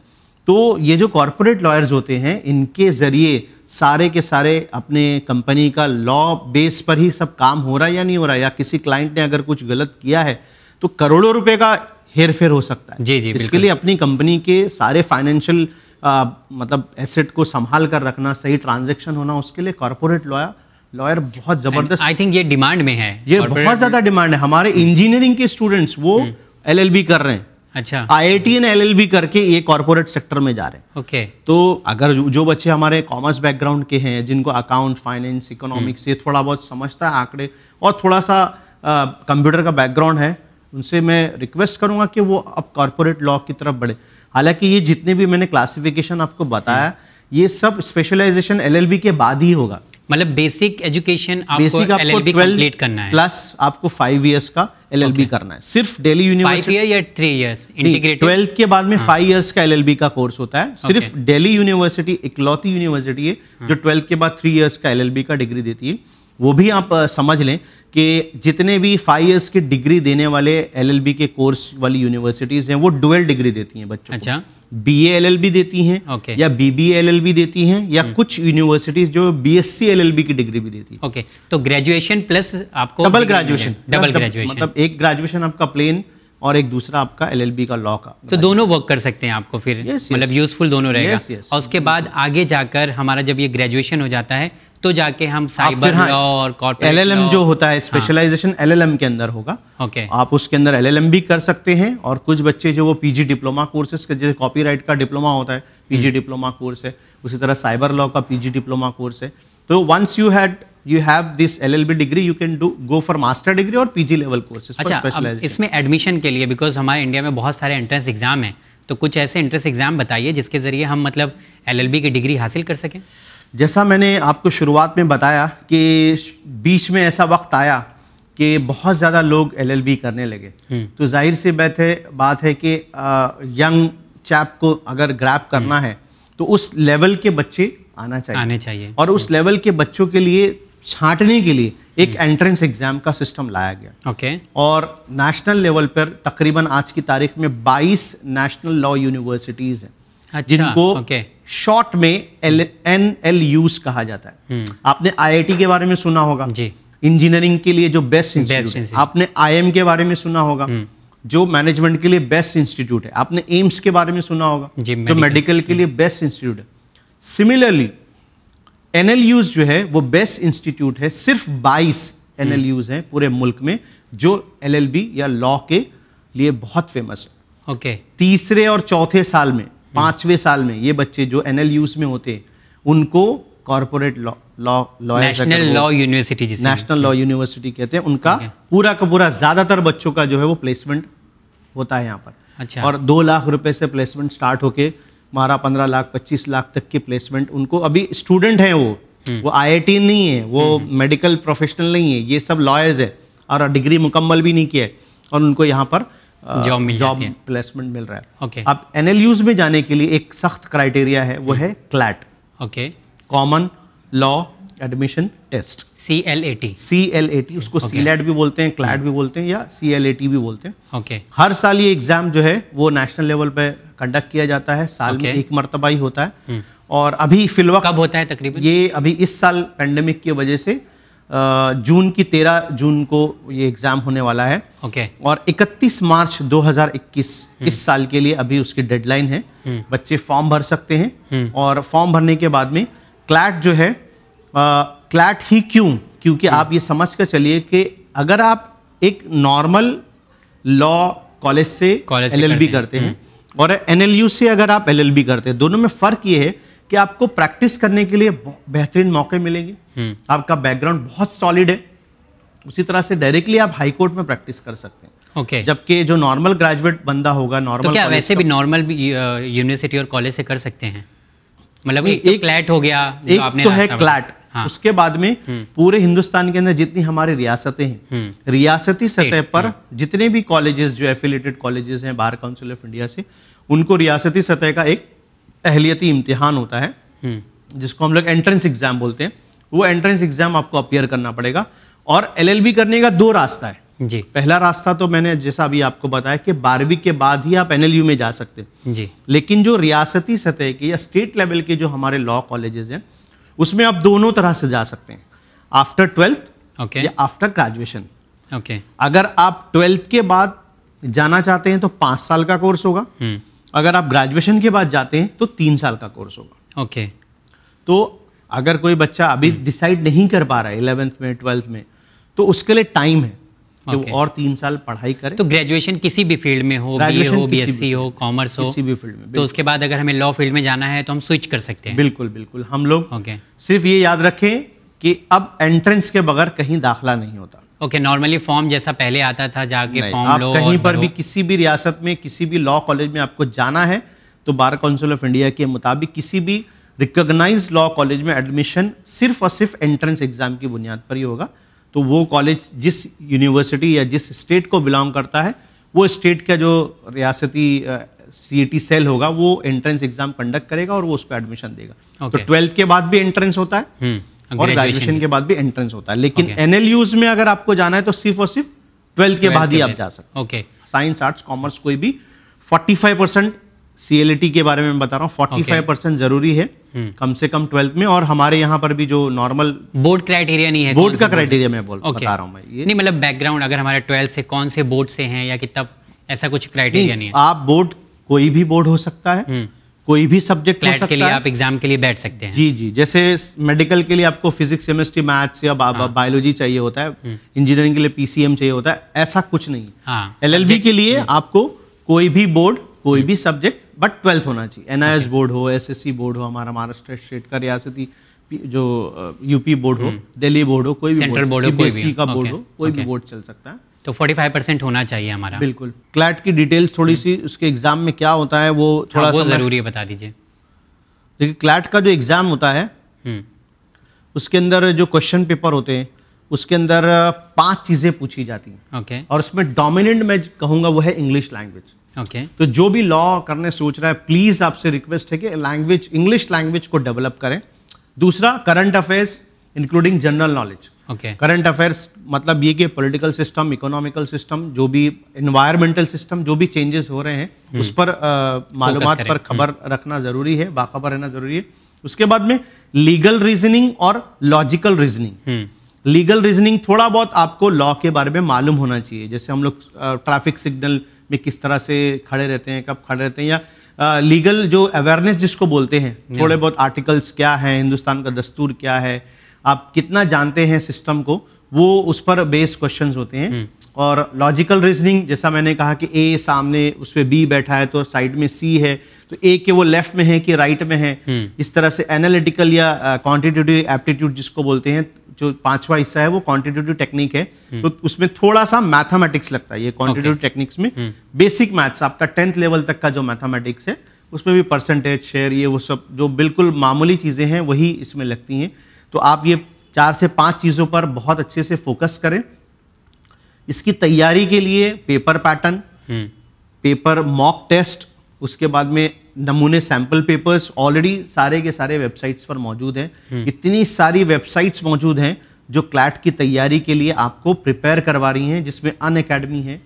तो ये जो कॉरपोरेट लॉयर्स होते हैं इनके ज़रिए सारे के सारे अपने कंपनी का लॉ बेस पर ही सब काम हो रहा है या नहीं हो रहा है या किसी क्लाइंट ने अगर कुछ गलत किया है तो करोड़ों रुपए का हेर फेर हो सकता है जी जी इसके लिए अपनी कंपनी के सारे फाइनेंशियल मतलब एसेट को संभाल कर रखना सही ट्रांजेक्शन होना उसके लिए कॉरपोरेट लॉयर लॉयर बहुत जबरदस्त आई थिंक ये डिमांड में है ये बहुत ज्यादा डिमांड है हमारे इंजीनियरिंग हम्म। के स्टूडेंट्स वो एल हम्म। कर रहे हैं अच्छा आई एंड एलएलबी करके ये कॉर्पोरेट सेक्टर में जा रहे हैं ओके okay. तो अगर जो बच्चे हमारे कॉमर्स बैकग्राउंड के हैं जिनको अकाउंट फाइनेंस इकोनॉमिक्स ये थोड़ा बहुत समझता है आंकड़े और थोड़ा सा कंप्यूटर का बैकग्राउंड है उनसे मैं रिक्वेस्ट करूंगा कि वो अब कॉर्पोरेट लॉ की तरफ बढ़े हालांकि ये जितने भी मैंने क्लासिफिकेशन आपको बताया हम्म। ये सब स्पेशलाइजेशन एलएलबी के बाद ही होगा मतलब बेसिक एजुकेशन आपको एलएलबी कंप्लीट करना है प्लस आपको फाइव ईयर्स का एलएलबी okay. करना है सिर्फ डेली यूनिवर्सिटी या थ्री इंटीग्रेटेड ट्वेल्थ के बाद में फाइव हाँ। इयर्स का एलएलबी का कोर्स होता है सिर्फ डेली यूनिवर्सिटी इकलौती यूनिवर्सिटी है हाँ। जो ट्वेल्थ के बाद थ्री ईयर्स का एलएलबी का डिग्री देती है वो भी आप समझ लें कि जितने भी फाइव ईयर्स की डिग्री देने वाले एलएलबी के कोर्स वाली यूनिवर्सिटीज़ हैं वो डुअल डिग्री देती हैं बच्चों अच्छा बी बी देती हैं okay. या बीबीए बी देती हैं या hmm. कुछ यूनिवर्सिटीज जो बी एस एल बी की डिग्री भी देती है ओके okay. तो ग्रेजुएशन प्लस आपको डबल ग्रेजुएशन डबल ग्रेजुएशन मतलब एक ग्रेजुएशन आपका प्लेन और एक दूसरा आपका बी का लॉ का तो दोनों वर्क कर सकते हैं आपको फिर yes, yes. मतलब यूजफुल दोनों रहेगा yes, yes. और उसके बाद आगे जाकर हमारा जब ये ग्रेजुएशन हो जाता है तो जाके हम साइबर हाँ, और एलएलएम जो होता है स्पेशलाइजेशन हाँ. के अंदर होगा ओके okay. आप उसके अंदर एलएलएम भी कर सकते हैं और कुछ बच्चे जो वो पीजी डिप्लोमा कोर्सेस के जैसे कॉपीराइट का डिप्लोमा होता है पीजी डिप्लोमा कोर्स है उसी तरह साइबर लॉ का पीजी डिप्लोमा कोर्स है तो once you had you have this B degree you can do go for master degree और पीजी लेवल कोर्सेज अच्छा इसमें एडमिशन के लिए बिकॉज हमारे इंडिया में बहुत सारे एंट्रेंस एग्जाम हैं तो कुछ ऐसे एंट्रेंस एग्जाम बताइए जिसके जरिए हम मतलब बी की डिग्री हासिल कर सकें जैसा मैंने आपको शुरुआत में बताया कि बीच में ऐसा वक्त आया कि बहुत ज़्यादा लोग एलएलबी करने लगे हम्म। तो जाहिर सी बात है बात है कि यंग चैप को अगर ग्रैप करना हम्म। है तो उस लेवल के बच्चे आना चाहिए आने चाहिए और उस लेवल हम्म। के बच्चों के लिए छांटने के लिए एक एंट्रेंस एग्ज़ाम का सिस्टम लाया गया ओके और नेशनल लेवल पर तकरीबन आज की तारीख में 22 नेशनल लॉ यूनिवर्सिटीज़ हैं अच्छा, जिनको शॉर्ट में एन एल यूज कहा जाता है हम्म। आपने आईआईटी के बारे में सुना होगा जी इंजीनियरिंग के लिए जो बेस्ट इंस्टीट्यूट आपने आईएम के बारे में सुना होगा हम्म। जो मैनेजमेंट के लिए बेस्ट इंस्टीट्यूट है आपने एम्स के बारे में सुना होगा जो मेडिकल के लिए हम्म। बेस्ट इंस्टीट्यूट है सिमिलरली एनएलयूज जो है वो बेस्ट इंस्टीट्यूट है सिर्फ बाईस एनएलयूज है पूरे मुल्क में जो एल या लॉ के लिए बहुत फेमस है ओके okay. तीसरे और चौथे साल में पांचवें साल में ये बच्चे जो एन में होते हैं उनको corporate law national law university national law university कहते हैं उनका पूरा का पूरा ज्यादातर बच्चों का जो है वो प्लेसमेंट होता है यहाँ पर अच्छा और दो लाख रुपए से प्लेसमेंट स्टार्ट होके हमारा पंद्रह लाख पच्चीस लाख तक की प्लेसमेंट उनको अभी स्टूडेंट हैं वो हम्म। वो आईआईटी नहीं है वो मेडिकल हम्म, प्रोफेशनल हम्म। नहीं है ये सब लॉयर्स है और डिग्री मुकम्मल भी नहीं किया है और उनको यहाँ पर जॉब मिल जॉब प्लेसमेंट मिल रहा है ओके okay. अब एनएलयूज में जाने के लिए एक सख्त क्राइटेरिया है वो hmm. है CLAT okay common law admission test C L A T C L A T उसको सी okay. भी बोलते हैं क्लैट hmm. भी बोलते हैं या सी एल ए टी भी बोलते हैं ओके okay. हर साल ये एग्जाम जो है वो नेशनल लेवल पे कंडक्ट किया जाता है साल okay. में एक मरतबा ही होता है hmm. और अभी फिलवा कब होता है तकरीबन ये अभी इस साल पेंडेमिक की वजह से जून की 13 जून को ये एग्ज़ाम होने वाला है ओके okay. और 31 मार्च 2021 हम्म। इस साल के लिए अभी उसकी डेडलाइन है हम्म। बच्चे फॉर्म भर सकते हैं हम्म। और फॉर्म भरने के बाद में क्लैट जो है क्लैट ही क्यों क्योंकि आप ये समझ कर चलिए कि अगर आप एक नॉर्मल लॉ कॉलेज से एल करते, करते हैं और एन से अगर आप एल करते हैं दोनों में फ़र्क ये है कि आपको प्रैक्टिस करने के लिए बेहतरीन मौके मिलेंगे हम्म। आपका बैकग्राउंड बहुत सॉलिड है उसी तरह से डायरेक्टली आप हाई कोर्ट में प्रैक्टिस कर सकते हैं ओके okay. जबकि जो नॉर्मल ग्रेजुएट बंदा होगा नॉर्मल तो क्या वैसे भी नॉर्मल यूनिवर्सिटी और कॉलेज से कर सकते हैं मतलब एक, तो एक क्लैट हो गया एक आपने तो है क्लैट हाँ। उसके बाद में हम्म। पूरे हिंदुस्तान के अंदर जितनी हमारी रियासतें हैं हम्म। रियासती सतह पर हाँ। जितने भी कॉलेजेस जो एफिलेटेड कॉलेजेस हैं बार काउंसिल ऑफ इंडिया से उनको रियासती सतह का एक अहलियती इम्तिहान होता है हम्म। जिसको हम लोग एंट्रेंस एग्जाम बोलते हैं वो एंट्रेंस एग्जाम आपको अपियर करना पड़ेगा और एलएलबी करने का दो रास्ता है जी पहला रास्ता तो मैंने जैसा अभी आपको बताया कि बारहवीं के बाद ही आप एनएलयू में जा सकते हैं जी लेकिन जो रियासती सतह के या स्टेट लेवल के जो हमारे लॉ कॉलेजेस हैं उसमें आप दोनों तरह से जा सकते हैं आफ्टर ट्वेल्थ ओके या आफ्टर ग्रेजुएशन ओके अगर आप ट्वेल्थ के बाद जाना चाहते हैं तो पांच साल का कोर्स होगा हम्म। अगर आप ग्रेजुएशन के बाद जाते हैं तो तीन साल का कोर्स होगा ओके okay. तो अगर कोई बच्चा अभी डिसाइड hmm. नहीं कर पा रहा है इलेवेंथ में ट्वेल्थ में तो उसके लिए टाइम है कि okay. वो और तीन साल पढ़ाई करे तो ग्रेजुएशन किसी भी फील्ड में हो बी हो बीएससी हो कॉमर्स हो किसी भी फील्ड में तो उसके बाद अगर हमें लॉ फील्ड में जाना है तो हम स्विच कर सकते हैं बिल्कुल बिल्कुल हम लोग सिर्फ ये याद रखें कि अब एंट्रेंस के बगैर कहीं दाखिला नहीं होता ओके नॉर्मली फॉर्म जैसा पहले आता था जाके फॉर्म लो कहीं पर भी किसी भी रियासत में किसी भी लॉ कॉलेज में आपको जाना है तो बार काउंसिल ऑफ इंडिया के मुताबिक किसी भी रिकोगनाइज लॉ कॉलेज में एडमिशन सिर्फ और सिर्फ एंट्रेंस एग्जाम की बुनियाद पर ही होगा तो वो कॉलेज जिस यूनिवर्सिटी या जिस स्टेट को बिलोंग करता है वो स्टेट का जो रियासती सी सेल होगा वो एंट्रेंस एग्जाम कंडक्ट करेगा और वो उसको एडमिशन देगा तो okay. तो ट्वेल्थ के बाद भी एंट्रेंस होता है हम्म। और ग्रेजुएशन के बाद भी एंट्रेंस होता है लेकिन एन okay. में अगर आपको जाना है तो सिर्फ और सिर्फ ट्वेल्थ के बाद ही आप जा सकते ओके साइंस आर्ट्स कॉमर्स कोई भी 45 परसेंट के बारे में बता रहा हूँ फोर्टी फाइव परसेंट जरूरी है hmm. कम से कम ट्वेल्थ में और हमारे यहाँ पर भी जो नॉर्मल बोर्ड क्राइटेरिया नहीं है बोर्ड का क्राइटेरिया मैं बोल okay. बता रहा हूँ मैं ये नहीं मतलब बैकग्राउंड अगर हमारे ट्वेल्थ से कौन से बोर्ड से हैं या कितना ऐसा कुछ क्राइटेरिया नहीं, नहीं है आप बोर्ड कोई भी बोर्ड हो सकता है hmm. कोई भी सब्जेक्ट हो सकता के लिए आप एग्जाम के लिए बैठ सकते हैं जी जी जैसे मेडिकल के लिए आपको फिजिक्स केमिस्ट्री मैथ्स या बायोलॉजी हाँ। चाहिए होता है इंजीनियरिंग हम्म। के लिए पीसीएम चाहिए होता है ऐसा कुछ नहीं हाँ। एल के लिए हम्म। आपको कोई भी बोर्ड कोई हम्म। भी सब्जेक्ट बट ट्वेल्थ होना चाहिए एनआईएस बोर्ड हो एस बोर्ड हो हमारा महाराष्ट्र स्टेट का रियासती जो यूपी बोर्ड हो दिल्ली बोर्ड हो कोई भी बोर्ड e का बोर्ड हो कोई भी बोर्ड चल सकता है तो 45 परसेंट होना चाहिए हमारा बिल्कुल क्लैट की डिटेल्स थोड़ी हम्म। सी उसके एग्ज़ाम में क्या होता है वो हाँ, थोड़ा हाँ, वो ज़रूरी है बता दीजिए देखिए क्लैट का जो एग्ज़ाम होता है हम्म। उसके अंदर जो क्वेश्चन पेपर होते हैं उसके अंदर पांच चीज़ें पूछी जाती हैं ओके और उसमें डोमिनेंट मैं कहूंगा वो है इंग्लिश लैंग्वेज ओके तो जो भी लॉ करने सोच रहा है प्लीज़ आपसे रिक्वेस्ट है कि लैंग्वेज इंग्लिश लैंग्वेज को डेवलप करें दूसरा current affairs including general knowledge current affairs मतलब ये कि पॉलिटिकल सिस्टम इकोनॉमिकल सिस्टम जो भी इन्वायरमेंटल सिस्टम जो भी चेंजेस हो रहे हैं हम्म। उस पर मालूम पर हम्म। खबर रखना जरूरी है बाखबर रहना जरूरी है उसके बाद में लीगल रीजनिंग और लॉजिकल रीजनिंग लीगल रीजनिंग थोड़ा बहुत आपको लॉ के बारे में मालूम होना चाहिए जैसे हम लोग ट्रैफिक सिग्नल में किस तरह से खड़े रहते हैं कब खड़े रहते हैं या लीगल जो अवेयरनेस जिसको बोलते हैं थोड़े बहुत आर्टिकल्स क्या है हिंदुस्तान का दस्तूर क्या है आप कितना जानते हैं सिस्टम को वो उस पर बेस क्वेश्चन होते हैं हम्म। और लॉजिकल रीजनिंग जैसा मैंने कहा कि ए सामने उस पर बी बैठा है तो साइड में सी है तो ए के वो लेफ्ट में है कि राइट में है हम्म। इस तरह से एनालिटिकल या क्वांटिटेटिव एप्टीट्यूड जिसको बोलते हैं जो पांचवा हिस्सा है वो क्वांटिटेटिव टेक्निक है हम्म। तो उसमें थोड़ा सा मैथमेटिक्स लगता है ये क्वान्टिटेटिव टेक्निक्स में बेसिक मैथ्स आपका टेंथ लेवल तक का जो मैथमेटिक्स है उसमें भी परसेंटेज शेयर ये वो सब जो बिल्कुल मामूली चीज़ें हैं वही इसमें लगती हैं तो आप ये चार से पांच चीज़ों पर बहुत अच्छे से फोकस करें इसकी तैयारी के लिए paper pattern paper mock test उसके बाद में नमूने सैंपल पेपर्स ऑलरेडी सारे के सारे वेबसाइट्स पर मौजूद हैं हम्म। इतनी सारी वेबसाइट्स मौजूद हैं जो क्लैट की तैयारी के लिए आपको प्रिपेयर करवा रही हैं जिसमें अन अकेडमी है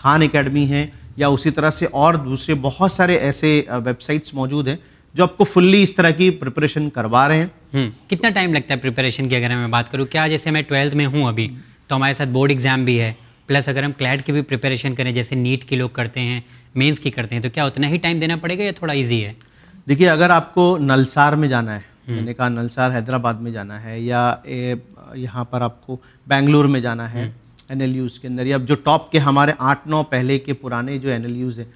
खान अकेडमी है या उसी तरह से और दूसरे बहुत सारे ऐसे वेबसाइट्स मौजूद हैं जो आपको फुल्ली इस तरह की प्रिपरेशन करवा रहे हैं हम्म। कितना टाइम लगता है प्रिपरेशन की अगर मैं बात करूँ क्या जैसे मैं ट्वेल्थ में हूँ अभी तो हमारे साथ बोर्ड एग्जाम भी है प्लस अगर हम क्लैट की भी प्रिपरेशन करें जैसे नीट की लोग करते हैं मेंस की करते हैं तो क्या उतना ही टाइम देना पड़ेगा या थोड़ा इजी है देखिए अगर आपको नलसार में जाना है हम्म। मैंने कहा नलसार हैदराबाद में जाना है या यहाँ पर आपको बेंगलुरु में जाना है हम्म। एन के अंदर या जो टॉप के हमारे आठ नौ पहले के पुराने जो एन हैं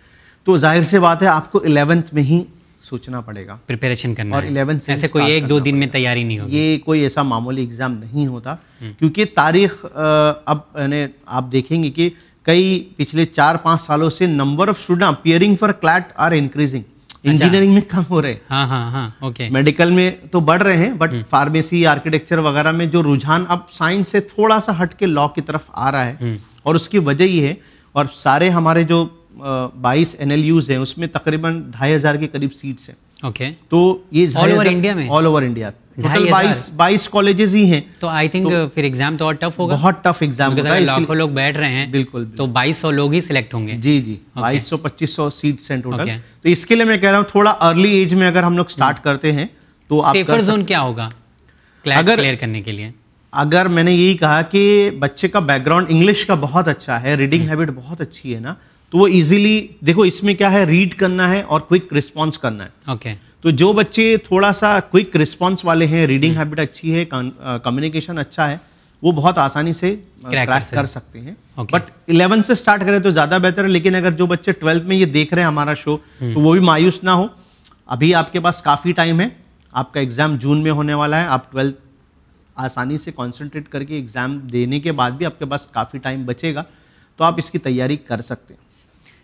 तो जाहिर सी बात है आपको इलेवेंथ में ही सोचना पड़ेगा प्रिपरेशन करना और इलेवन ऐसे कोई एक दो दिन में तैयारी नहीं होगी ये कोई ऐसा मामूली एग्ज़ाम नहीं होता हम्म। क्योंकि तारीख अब यानी आप देखेंगे कि कई पिछले चार पाँच सालों से number of student appearing for CLAT are increasing engineering में कम हो रहे हैं हाँ, हाँ, हाँ, ओके मेडिकल में तो बढ़ रहे हैं बट फार्मेसी आर्किटेक्चर वगैरह में जो रुझान अब साइंस से थोड़ा सा हट के लॉ की तरफ आ रहा है हम्म। और उसकी वजह ये है और सारे हमारे जो बाईस एन एल यूज हैं उसमें तकरीबन ढाई हज़ार के करीब सीट्स हैं ओके तो ये ऑल ओवर इंडिया में ऑल ओवर इंडिया टोटल बाईस बाईस कॉलेजेस ही हैं तो आई थिंक तो uh, फिर एग्जाम तो और टफ होगा बहुत टफ एग्जाम लाखों लोग बैठ रहे हैं बिल्कुल, बिल्कुल। तो बाईस सौ लोग ही सिलेक्ट होंगे जी जी बाईस सौ पच्चीस सौ सीट्स हैं टोटल तो इसके लिए मैं कह रहा हूँ थोड़ा अर्ली एज में अगर हम लोग स्टार्ट hmm. करते हैं तो सेफर जोन क्या होगा अगर क्लियर करने के लिए अगर मैंने यही कहा कि बच्चे का बैकग्राउंड इंग्लिश का बहुत अच्छा है रीडिंग हैबिट hmm. बहुत अच्छी है ना तो वो इजीली देखो इसमें क्या है रीड करना है और क्विक रिस्पॉन्स करना है ओके okay. तो जो बच्चे थोड़ा सा क्विक रिस्पॉन्स वाले हैं रीडिंग हैबिट hmm. अच्छी है कम्युनिकेशन uh, अच्छा है वो बहुत आसानी से uh, क्रैक कर सकते हैं बट इलेवन से स्टार्ट करें तो ज़्यादा बेहतर है लेकिन अगर जो बच्चे ट्वेल्थ में ये देख रहे हैं हमारा शो hmm. तो वो भी मायूस ना हो अभी आपके पास काफ़ी टाइम है आपका एग्ज़ाम जून में होने वाला है आप ट्वेल्थ आसानी से कॉन्सेंट्रेट करके एग्ज़ाम देने के बाद भी आपके पास काफ़ी टाइम बचेगा तो आप इसकी तैयारी कर सकते हैं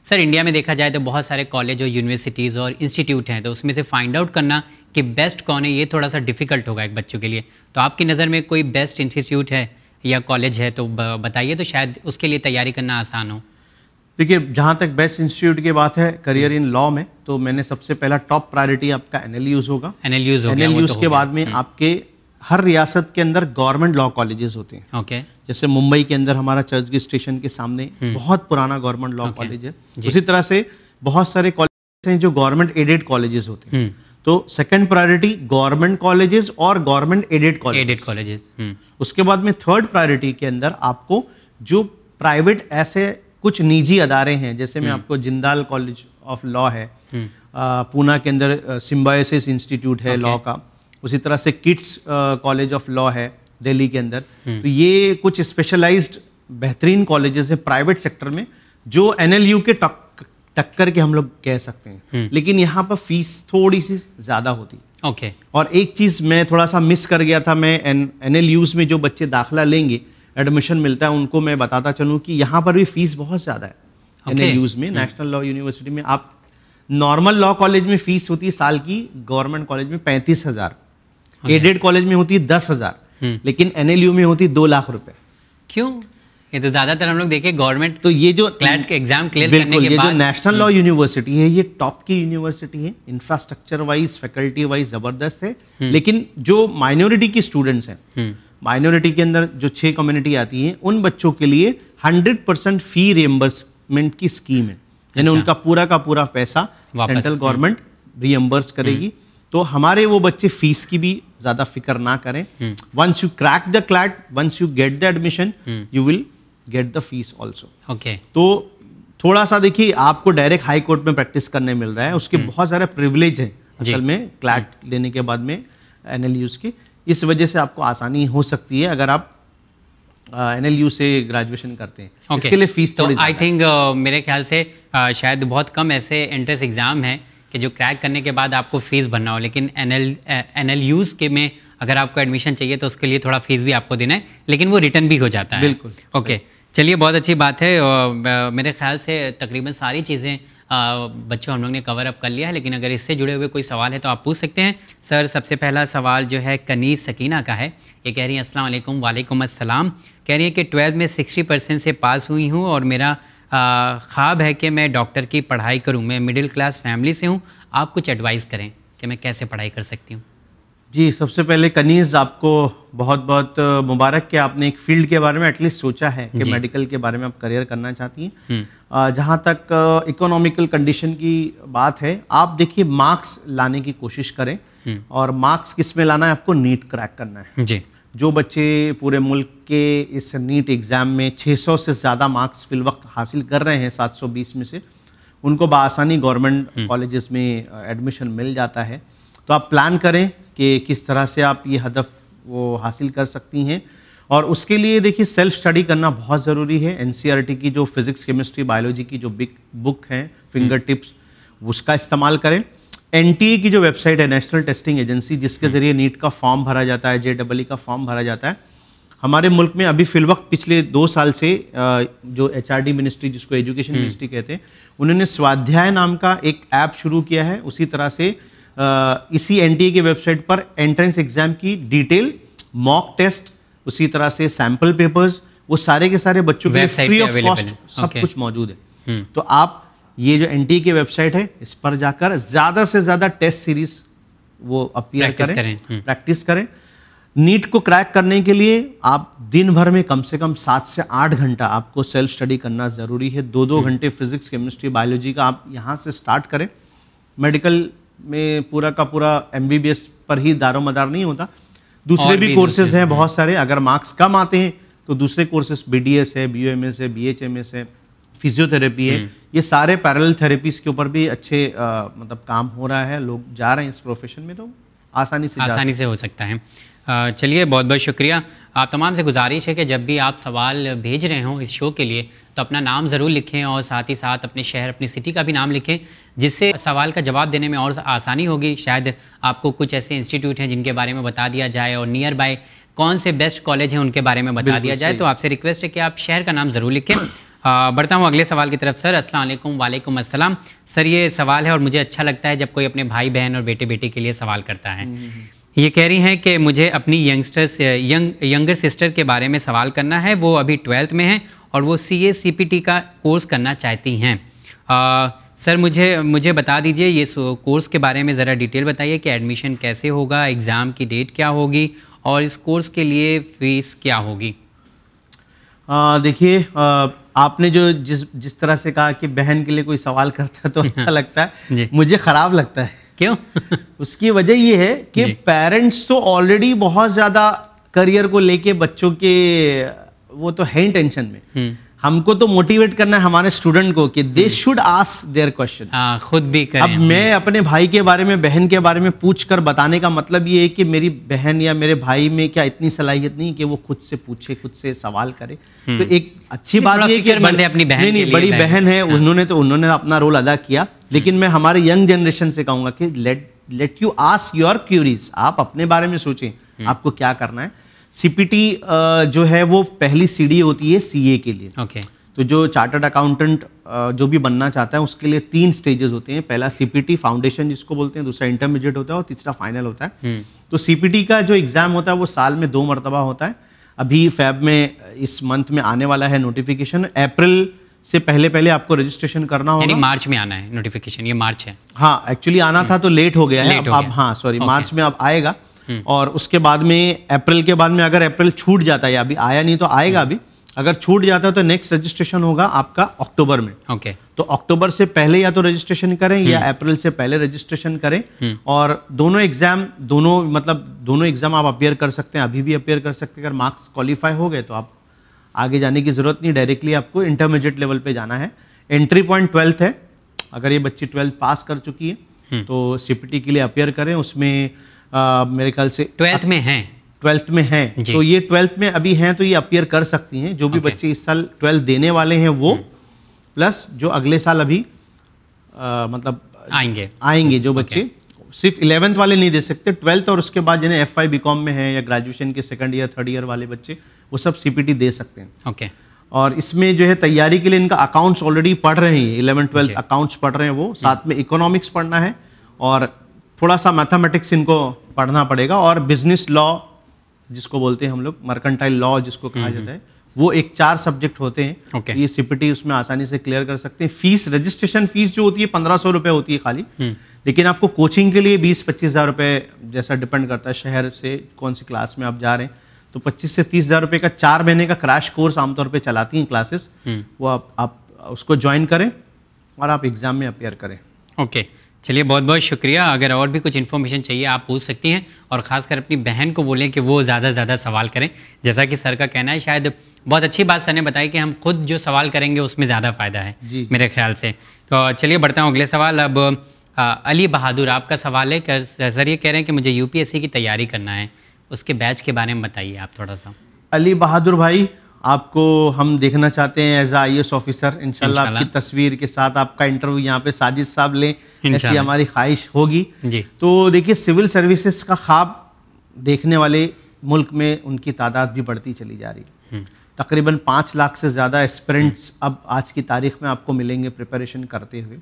सर इंडिया में देखा जाए तो बहुत सारे कॉलेज और यूनिवर्सिटीज़ और इंस्टीट्यूट हैं तो उसमें से फाइंड आउट करना कि बेस्ट कौन है ये थोड़ा सा डिफिकल्ट होगा एक बच्चों के लिए तो आपकी नज़र में कोई बेस्ट इंस्टीट्यूट है या कॉलेज है तो बताइए तो शायद उसके लिए तैयारी करना आसान हो देखिए जहाँ तक बेस्ट इंस्टीट्यूट की बात है करियर इन लॉ में तो मैंने सबसे पहला टॉप प्रायोरिटी आपका एनएलयूज होगा एन एल यूज़ के बाद में हम्म। आपके हर रियासत के अंदर गवर्नमेंट लॉ कॉलेजेस होते हैं ओके okay. जैसे मुंबई के अंदर हमारा चर्च गेट स्टेशन के सामने हम्म। बहुत पुराना गवर्नमेंट लॉ कॉलेज है उसी तरह से बहुत सारे कॉलेज हैं जो गवर्नमेंट एडेड कॉलेजेस होते हैं हम्म। तो सेकंड प्रायोरिटी गवर्नमेंट कॉलेजेस और गवर्नमेंट एडेड एडेड कॉलेजेस हम्म। उसके बाद में थर्ड प्रायोरिटी के अंदर आपको जो प्राइवेट ऐसे कुछ निजी अदारे हैं जैसे मैं आपको जिंदाल कॉलेज ऑफ लॉ है पूना के अंदर सिम्बायोसिस इंस्टीट्यूट है लॉ का उसी तरह से किड्स कॉलेज ऑफ लॉ है दिल्ली के अंदर हम्म। तो ये कुछ स्पेशलाइज्ड बेहतरीन कॉलेजेस हैं प्राइवेट सेक्टर में जो एन के टक्कर के हम लोग कह सकते हैं हम्म। लेकिन यहाँ पर फीस थोड़ी सी ज़्यादा होती है ओके और एक चीज़ मैं थोड़ा सा मिस कर गया था मैं एन एन में जो बच्चे दाखिला लेंगे एडमिशन मिलता है उनको मैं बताता चलूँ कि यहाँ पर भी फीस बहुत ज़्यादा है एन okay. में नेशनल लॉ यूनिवर्सिटी में आप नॉर्मल लॉ कॉलेज में फीस होती है साल की गवर्नमेंट कॉलेज में पैंतीस हज़ार एडेड हाँ। कॉलेज में होती है दस हजार हम्म। लेकिन एनएलयू में होती दो लाख रुपए क्यों ये तो ज्यादातर हम लोग देखे गवर्नमेंट तो ये जो क्लैट एग्जाम क्लियर करने के ये बाद जो नेशनल लॉ यूनिवर्सिटी है ये टॉप की यूनिवर्सिटी है इंफ्रास्ट्रक्चर वाइज फैकल्टी वाइज जबरदस्त है हम्म। लेकिन जो माइनॉरिटी की स्टूडेंट्स हैं माइनॉरिटी हम्म। के अंदर जो छह कम्युनिटी आती है उन बच्चों के लिए हंड्रेड परसेंट फी रिएम्बर्समेंट की स्कीम है यानी अच्छा। उनका पूरा का पूरा पैसा सेंट्रल गवर्नमेंट रिएम्बर्स करेगी तो हमारे वो बच्चे फीस की भी ज़्यादा फिक्र ना करें once you crack the CLAT once you get the admission you will get the fees also okay तो थोड़ा सा देखिए आपको डायरेक्ट हाई कोर्ट में प्रैक्टिस करने मिल रहा है उसके हम्म। बहुत सारे प्रिविलेज हैं असल में क्लैट हम्म। लेने के बाद में एन के इस वजह से आपको आसानी हो सकती है अगर आप एन से ग्रेजुएशन करते हैं okay. इसके लिए फीस तो आई थिंक uh, मेरे ख्याल से uh, शायद बहुत कम ऐसे एंट्रेंस एग्जाम हैं कि जो क्रैक करने के बाद आपको फ़ीस भरना हो लेकिन N L N L Us के में अगर आपको एडमिशन चाहिए तो उसके लिए थोड़ा फीस भी आपको देना है लेकिन वो रिटर्न भी हो जाता है बिल्कुल ओके चलिए बहुत अच्छी बात है और मेरे ख्याल से तकरीबन सारी चीज़ें बच्चों हम लोग ने कवर अप कर लिया है लेकिन अगर इससे जुड़े हुए कोई सवाल है तो आप पूछ सकते हैं सर सबसे पहला सवाल जो है कनीस सकीना का है ये कह रही हैं असल वालेकुम असलम कह रही है कि ट्वेल्थ में सिक्सटी परसेंट से पास हुई हूँ और मेरा ख्वाब है कि मैं डॉक्टर की पढ़ाई करूं मैं मिडिल क्लास फैमिली से हूं आप कुछ एडवाइस करें कि मैं कैसे पढ़ाई कर सकती हूं जी सबसे पहले कनीज़ आपको बहुत बहुत मुबारक कि आपने एक फील्ड के बारे में एटलीस्ट सोचा है कि मेडिकल के बारे में आप करियर करना चाहती हैं हम्म। जहाँ तक इकोनॉमिकल कंडीशन की बात है आप देखिए मार्क्स लाने की कोशिश करें हम्म। और मार्क्स किस में लाना है आपको नीट क्रैक करना है जी जो बच्चे पूरे मुल्क के इस नीट एग्ज़ाम में 600 से ज़्यादा मार्क्स फिल वक्त हासिल कर रहे हैं 720 में से उनको बसानी गवर्नमेंट हम्म। कॉलेजेस में एडमिशन मिल जाता है तो आप प्लान करें कि किस तरह से आप ये हदफ वो हासिल कर सकती हैं और उसके लिए देखिए सेल्फ स्टडी करना बहुत ज़रूरी है एन की जो फिज़िक्स केमिस्ट्री बायोलॉजी की जो बिग बुक हैं फिंगर टिप्स हम्म। उसका इस्तेमाल करें एन की जो वेबसाइट है नेशनल टेस्टिंग एजेंसी जिसके ज़रिए नीट का फॉर्म भरा जाता है जे का फॉर्म भरा जाता है हमारे मुल्क में अभी फिलवक्त पिछले दो साल से जो एच मिनिस्ट्री जिसको एजुकेशन हम्म। मिनिस्ट्री कहते हैं उन्होंने स्वाध्याय नाम का एक ऐप शुरू किया है उसी तरह से इसी एन की वेबसाइट पर एंट्रेंस एग्ज़ाम की डिटेल मॉक टेस्ट उसी तरह से सैम्पल पेपर्स वो सारे के सारे बच्चों के फ्री ऑफ कॉस्ट सब okay. कुछ मौजूद है हम्म। तो आप ये जो एन की वेबसाइट है इस पर जाकर ज़्यादा से ज़्यादा टेस्ट सीरीज वो अपील करें, करें प्रैक्टिस हम्म। करें नीट को क्रैक करने के लिए आप दिन भर में कम से कम सात से आठ घंटा आपको सेल्फ स्टडी करना ज़रूरी है दो दो हम्म। घंटे फिजिक्स केमिस्ट्री बायोलॉजी का आप यहाँ से स्टार्ट करें मेडिकल में पूरा का पूरा एम पर ही दारो मदार नहीं होता दूसरे भी, भी कोर्सेज हैं बहुत सारे अगर मार्क्स कम आते हैं तो दूसरे कोर्सेज बी है बी है बी है बी है फिजियोथेरेपी है हम्म। ये सारे पैरल थेरेपीज के ऊपर भी अच्छे आ, मतलब काम हो रहा है लोग जा रहे हैं इस प्रोफेशन में तो आसानी से आसानी से हो सकता है चलिए बहुत बहुत शुक्रिया आप तमाम से गुजारिश है कि जब भी आप सवाल भेज रहे हों इस शो के लिए तो अपना नाम ज़रूर लिखें और साथ ही साथ अपने शहर अपनी सिटी का भी नाम लिखें जिससे सवाल का जवाब देने में और आसानी होगी शायद आपको कुछ ऐसे इंस्टीट्यूट हैं जिनके बारे में बता दिया जाए और नियर बाय कौन से बेस्ट कॉलेज हैं उनके बारे में बता दिया जाए तो आपसे रिक्वेस्ट है कि आप शहर का नाम ज़रूर लिखें बढ़ता हूँ अगले सवाल की तरफ सर अस्सलाम वालेकुम अस्सलाम सर ये सवाल है और मुझे अच्छा लगता है जब कोई अपने भाई बहन और बेटे बेटी के लिए सवाल करता है हम्म, हम्म, हम्म। ये कह रही हैं कि मुझे अपनी यंगस्टर्स यंग यंगर सिस्टर के बारे में सवाल करना है वो अभी ट्वेल्थ में हैं और वो C A C P T का कोर्स करना चाहती हैं सर मुझे मुझे बता दीजिए ये कोर्स के बारे में ज़रा डिटेल बताइए कि एडमिशन कैसे होगा एग्ज़ाम की डेट क्या होगी और इस कोर्स के लिए फ़ीस क्या होगी देखिए आपने जो जिस जिस तरह से कहा कि बहन के लिए कोई सवाल करता तो अच्छा लगता है मुझे ख़राब लगता है क्यों उसकी वजह ये है कि पेरेंट्स तो ऑलरेडी बहुत ज़्यादा करियर को लेके बच्चों के वो तो है ही टेंशन में हम्म। हमको तो मोटिवेट करना है हमारे स्टूडेंट को कि they should ask their question खुद भी करें अब मैं hmm. अपने भाई के बारे में बहन के बारे में पूछ कर बताने का मतलब ये है कि मेरी बहन या मेरे भाई में क्या इतनी सलाहियत नहीं कि वो खुद से पूछे खुद से सवाल करे तो hmm. एक अच्छी बात ये कि अपनी बहन नहीं नहीं बड़ी बहन है हाँ। उन्होंने तो उन्होंने अपना रोल अदा किया hmm. लेकिन मैं हमारे यंग जनरेशन से कहूंगा कि let let you ask your queries आप अपने बारे में सोचें आपको क्या करना है सीपीटी जो है वो पहली सीढ़ी होती है सीए के लिए ओके okay. तो जो चार्टर्ड अकाउंटेंट जो भी बनना चाहता है उसके लिए तीन स्टेजेस होते हैं पहला सीपीटी फाउंडेशन जिसको बोलते हैं दूसरा इंटरमीडिएट होता है और तीसरा फाइनल होता है हम्म। तो सीपीटी का जो एग्ज़ाम होता है वो साल में दो मरतबा होता है अभी फैब में इस मंथ में आने वाला है नोटिफिकेशन अप्रैल से पहले पहले आपको रजिस्ट्रेशन करना होगा मार्च में आना है नोटिफिकेशन ये मार्च है हाँ एक्चुअली आना था हम्म। तो लेट हो गया है अब हाँ सॉरी मार्च में अब आएगा हम्म। और उसके बाद में अप्रैल के बाद में अगर अप्रैल छूट जाता है अभी आया नहीं तो आएगा हम्म। अभी अगर छूट जाता है तो नेक्स्ट रजिस्ट्रेशन होगा आपका अक्टूबर में ओके okay. तो अक्टूबर से पहले या तो रजिस्ट्रेशन करें या हम्म। अप्रैल से पहले रजिस्ट्रेशन करें और दोनों एग्जाम दोनों मतलब दोनों एग्जाम आप अपेयर कर सकते हैं अभी भी अपेयर कर सकते हैं अगर मार्क्स क्वालिफाई हो गए तो आप आगे जाने की जरूरत नहीं डायरेक्टली आपको इंटरमीडिएट लेवल पर जाना है एंट्री पॉइंट ट्वेल्थ है अगर ये बच्ची ट्वेल्थ पास कर चुकी है तो सीपीटी के लिए अपेयर करें उसमें मेरे ख्याल से ट्वेल्थ में हैं ट्वेल्थ में हैं तो ये ट्वेल्थ में अभी हैं तो ये अपियर कर सकती हैं जो भी okay. बच्चे इस साल ट्वेल्थ देने वाले हैं वो हम्म। प्लस जो अगले साल अभी आ, मतलब आएंगे आएंगे जो बच्चे okay. सिर्फ इलेवेंथ वाले नहीं दे सकते ट्वेल्थ और उसके बाद जिन्हें एफ आई बी कॉम में है या ग्रेजुएशन के सेकंड ईयर थर्ड ईयर वाले बच्चे वो सब सी दे सकते हैं ओके okay. और इसमें जो है तैयारी के लिए इनका अकाउंट्स ऑलरेडी पढ़ रहे हैं इलेवन ट्वेल्थ अकाउंट्स पढ़ रहे हैं वो हम्म। साथ में इकोनॉमिक्स पढ़ना है और थोड़ा सा मैथमेटिक्स इनको पढ़ना पड़ेगा और बिजनेस लॉ जिसको बोलते हैं हम लोग मर्कंटाइल लॉ जिसको कहा जाता है वो एक चार सब्जेक्ट होते हैं okay. ये सीपीटी उसमें आसानी से क्लियर कर सकते हैं फीस रजिस्ट्रेशन फीस जो होती है पंद्रह सौ रुपये होती है खाली हम्म। लेकिन आपको कोचिंग के लिए बीस पच्चीस हज़ार रुपये जैसा डिपेंड करता है शहर से कौन सी क्लास में आप जा रहे हैं तो पच्चीस से तीस हज़ार रुपये का चार महीने का क्रैश कोर्स आमतौर पर चलाती हैं क्लासेस हम्म। वो आप, आप उसको ज्वाइन करें और आप एग्ज़ाम में अपेयर करें ओके okay. चलिए बहुत बहुत शुक्रिया अगर और भी कुछ इन्फॉर्मेशन चाहिए आप पूछ सकती हैं और ख़ासकर अपनी बहन को बोलें कि वो ज़्यादा से ज़्यादा सवाल करें जैसा कि सर का कहना है शायद बहुत अच्छी बात सर ने बताई कि हम खुद जो सवाल करेंगे उसमें ज़्यादा फ़ायदा है मेरे ख्याल से तो चलिए बढ़ता हूँ अगले सवाल अब आ, अली बहादुर आपका सवाल है कर, सर ये कह रहे हैं कि मुझे यू की तैयारी करना है उसके बैच के बारे में बताइए आप थोड़ा सा अली बहादुर भाई आपको हम देखना चाहते हैं एज आई एस ऑफिसर इनशाला आपकी तस्वीर के साथ आपका इंटरव्यू यहाँ पे साजिद साहब लें ऐसी हमारी ख्वाहिश होगी तो देखिए सिविल सर्विसेज का ख्वाब देखने वाले मुल्क में उनकी तादाद भी बढ़ती चली जा रही है हम्म। तकरीबन पाँच लाख से ज़्यादा एस्परेंट्स हम्म। अब आज की तारीख में आपको मिलेंगे प्रिपरेशन करते हुए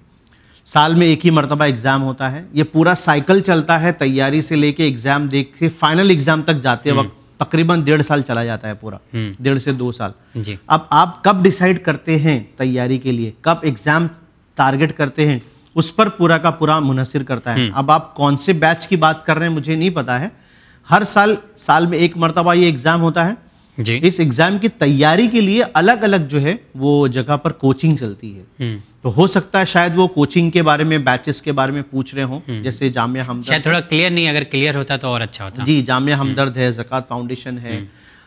साल में एक ही मरतबा एग्ज़ाम होता है ये पूरा साइकिल चलता है तैयारी से लेके एग्ज़ाम देख के फाइनल एग्ज़ाम तक जाते हम्म। वक्त तकरीबन डेढ़ साल चला जाता है पूरा हम्म। डेढ़ से दो साल जी अब आप कब डिसाइड करते हैं तैयारी के लिए कब एग्ज़ाम टारगेट करते हैं उस पर पूरा का पूरा मुनसर करता है हम्म। अब आप कौन से बैच की बात कर रहे हैं मुझे नहीं पता है हर साल साल में एक मरतबा ये एग्ज़ाम होता है जी इस एग्जाम की तैयारी के लिए अलग अलग जो है वो जगह पर कोचिंग चलती है हम्म। तो हो सकता है शायद वो कोचिंग के बारे में बैचेस के बारे में पूछ रहे हो हम्म। जैसे जामिया हमदर्द शायद थोड़ा क्लियर नहीं अगर क्लियर होता तो और अच्छा होता जी जामिया हम्म। हमदर्द है जक़ात फाउंडेशन है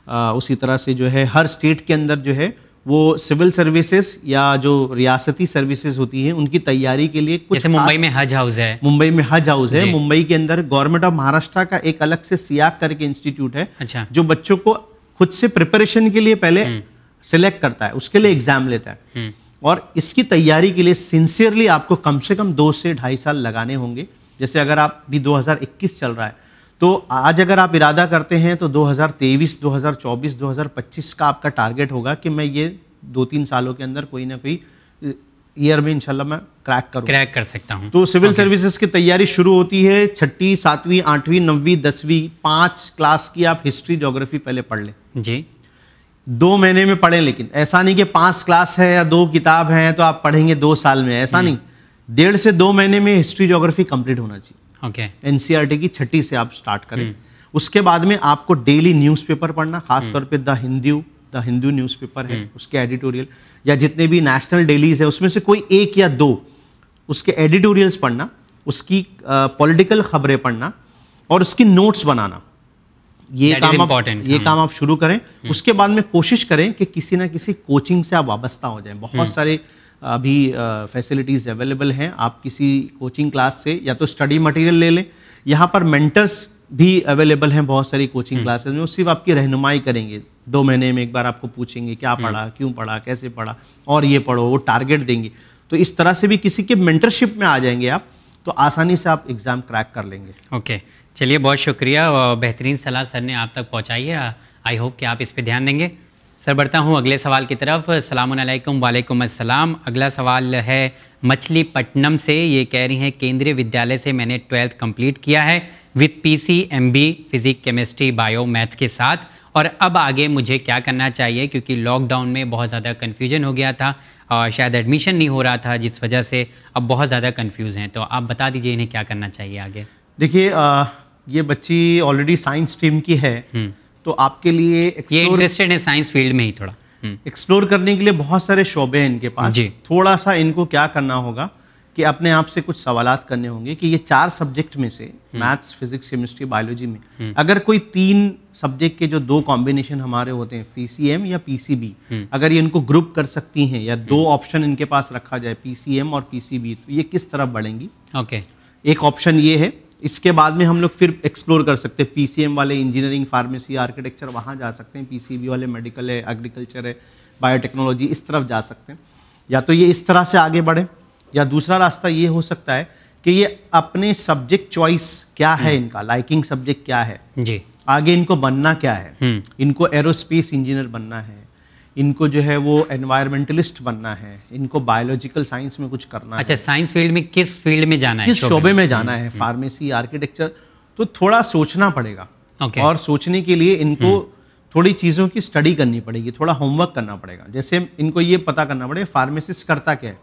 आ, उसी तरह से जो है हर स्टेट के अंदर जो है वो सिविल सर्विसेज या जो रियासती सर्विसेज होती हैं उनकी तैयारी के लिए कुछ मुंबई में हज हाउस है मुंबई में हज हाउस है मुंबई के अंदर गवर्नमेंट ऑफ महाराष्ट्र का एक अलग से सियाक करके इंस्टीट्यूट है अच्छा। जो बच्चों को खुद से प्रिपरेशन के लिए पहले सिलेक्ट हम्म। करता है उसके लिए एग्जाम लेता है हम्म। और इसकी तैयारी के लिए सिंसियरली आपको कम से कम दो से ढाई साल लगाने होंगे जैसे अगर आप भी 2021 चल रहा है तो आज अगर आप इरादा करते हैं तो 2023, 2024, 2025 का आपका टारगेट होगा कि मैं ये दो तीन सालों के अंदर कोई ना कोई ईयर में इंशाल्लाह मैं क्रैक करूं क्रैक कर सकता हूं तो सिविल सर्विसेज की तैयारी शुरू होती है छठी सातवीं आठवीं नवी दसवीं पांच क्लास की आप हिस्ट्री जोग्राफी पहले पढ़ लें जी दो महीने में पढ़ें लेकिन ऐसा नहीं कि पांच क्लास है या दो किताब है तो आप पढ़ेंगे दो साल में ऐसा नहीं डेढ़ से दो महीने में हिस्ट्री जोग्राफी कंप्लीट होना चाहिए ओके एनसीईआरटी e की छठी से आप स्टार्ट करें हम्म। उसके बाद में आपको डेली न्यूज़पेपर पढ़ना खासतौर हम्म। पे the Hindu the Hindu newspaper है हम्म। उसके एडिटोरियल या जितने भी नेशनल डेलीज है उसमें से कोई एक या दो उसके एडिटोरियल्स पढ़ना उसकी पॉलिटिकल खबरें पढ़ना और उसकी नोट्स बनाना ये That काम आप ये हम्म। काम आप शुरू करें हम्म। उसके बाद में कोशिश करें कि किसी ना किसी कोचिंग से आप वाबस्ता हो जाए बहुत सारे अभी फैसिलिटीज़ अवेलेबल हैं आप किसी कोचिंग क्लास से या तो स्टडी मटेरियल ले लें यहाँ पर मेंटर्स भी अवेलेबल हैं बहुत सारी कोचिंग क्लासेस में वो सिर्फ आपकी रहनुमाई करेंगे दो महीने में एक बार आपको पूछेंगे क्या हम्म। पढ़ा क्यों पढ़ा कैसे पढ़ा और ये पढ़ो वो टारगेट देंगे तो इस तरह से भी किसी के मेंटरशिप में आ जाएंगे आप तो आसानी से आप एग्ज़ाम क्रैक कर लेंगे ओके चलिए बहुत शुक्रिया बेहतरीन सलाह सर ने आप तक पहुँचाई है आई होप कि आप इस पर ध्यान देंगे सर बढ़ता हूँ अगले सवाल की तरफ सलामकुम वालेकुम अस्सलाम अगला सवाल है मछली पट्टनम से ये कह रही हैं केंद्रीय विद्यालय से मैंने ट्वेल्थ कंप्लीट किया है with PC MB physic chemistry bio maths के साथ और अब आगे मुझे क्या करना चाहिए क्योंकि लॉकडाउन में बहुत ज़्यादा कन्फ्यूजन हो गया था और शायद एडमिशन नहीं हो रहा था जिस वजह से अब बहुत ज़्यादा कन्फ्यूज़ हैं तो आप बता दीजिए इन्हें क्या करना चाहिए आगे देखिए ये बच्ची ऑलरेडी साइंस स्ट्रीम की है हम्म। तो आपके लिए ये इंटरेस्टेड है साइंस फील्ड में ही थोड़ा एक्सप्लोर हम्म। करने के लिए बहुत सारे शोबे हैं इनके पास थोड़ा सा इनको क्या करना होगा कि अपने आप से कुछ सवाल करने होंगे कि ये चार सब्जेक्ट में से हम्म। मैथ्स फिजिक्स केमिस्ट्री बायोलॉजी में हम्म। अगर कोई तीन सब्जेक्ट के जो दो कॉम्बिनेशन हमारे होते हैं पीसीएम या पीसीबी हम्म। अगर ये इनको ग्रुप कर सकती हैं या दो ऑप्शन इनके पास रखा जाए पीसीएम और पीसीबी तो ये किस तरफ बढ़ेंगी ओके एक ऑप्शन ये है इसके बाद में हम लोग फिर एक्सप्लोर कर सकते हैं पीसीएम वाले इंजीनियरिंग फार्मेसी आर्किटेक्चर वहाँ जा सकते हैं पीसीबी वाले मेडिकल है एग्रीकल्चर है बायोटेक्नोलॉजी इस तरफ जा सकते हैं या तो ये इस तरह से आगे बढ़े या दूसरा रास्ता ये हो सकता है कि ये अपने सब्जेक्ट चॉइस क्या है हम्म। इनका लाइकिंग सब्जेक्ट क्या है जी आगे इनको बनना क्या है हम्म। इनको एरोस्पेस इंजीनियर बनना है इनको जो है वो एनवायरमेंटलिस्ट बनना है इनको बायोलॉजिकल साइंस में कुछ करना अच्छा, है अच्छा साइंस फील्ड में किस फील्ड में जाना है किस शोबे में हम्म, जाना है फार्मेसी आर्किटेक्चर तो थोड़ा सोचना पड़ेगा ओके। और सोचने के लिए इनको थोड़ी चीज़ों की स्टडी करनी पड़ेगी थोड़ा होमवर्क करना पड़ेगा जैसे इनको ये पता करना पड़ेगा फार्मेसिस्ट करता क्या है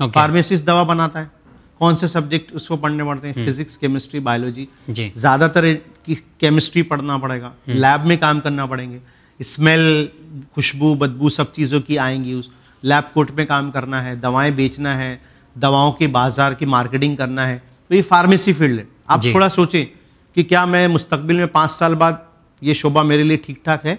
okay. फार्मेसिस्ट दवा बनाता है कौन से सब्जेक्ट उसको पढ़ने पड़ते हैं फिजिक्स केमिस्ट्री बायोलॉजी ज़्यादातर की केमिस्ट्री पढ़ना पड़ेगा लैब हम्म। में काम करना पड़ेंगे स्मेल खुशबू बदबू सब चीज़ों की आएंगी उस लैब कोट में काम करना है दवाएं बेचना है दवाओं के बाजार की मार्केटिंग करना है तो ये फार्मेसी फील्ड है आप थोड़ा सोचें कि क्या मैं मुस्तकबिल में पाँच साल बाद ये शोभा मेरे लिए ठीक ठाक है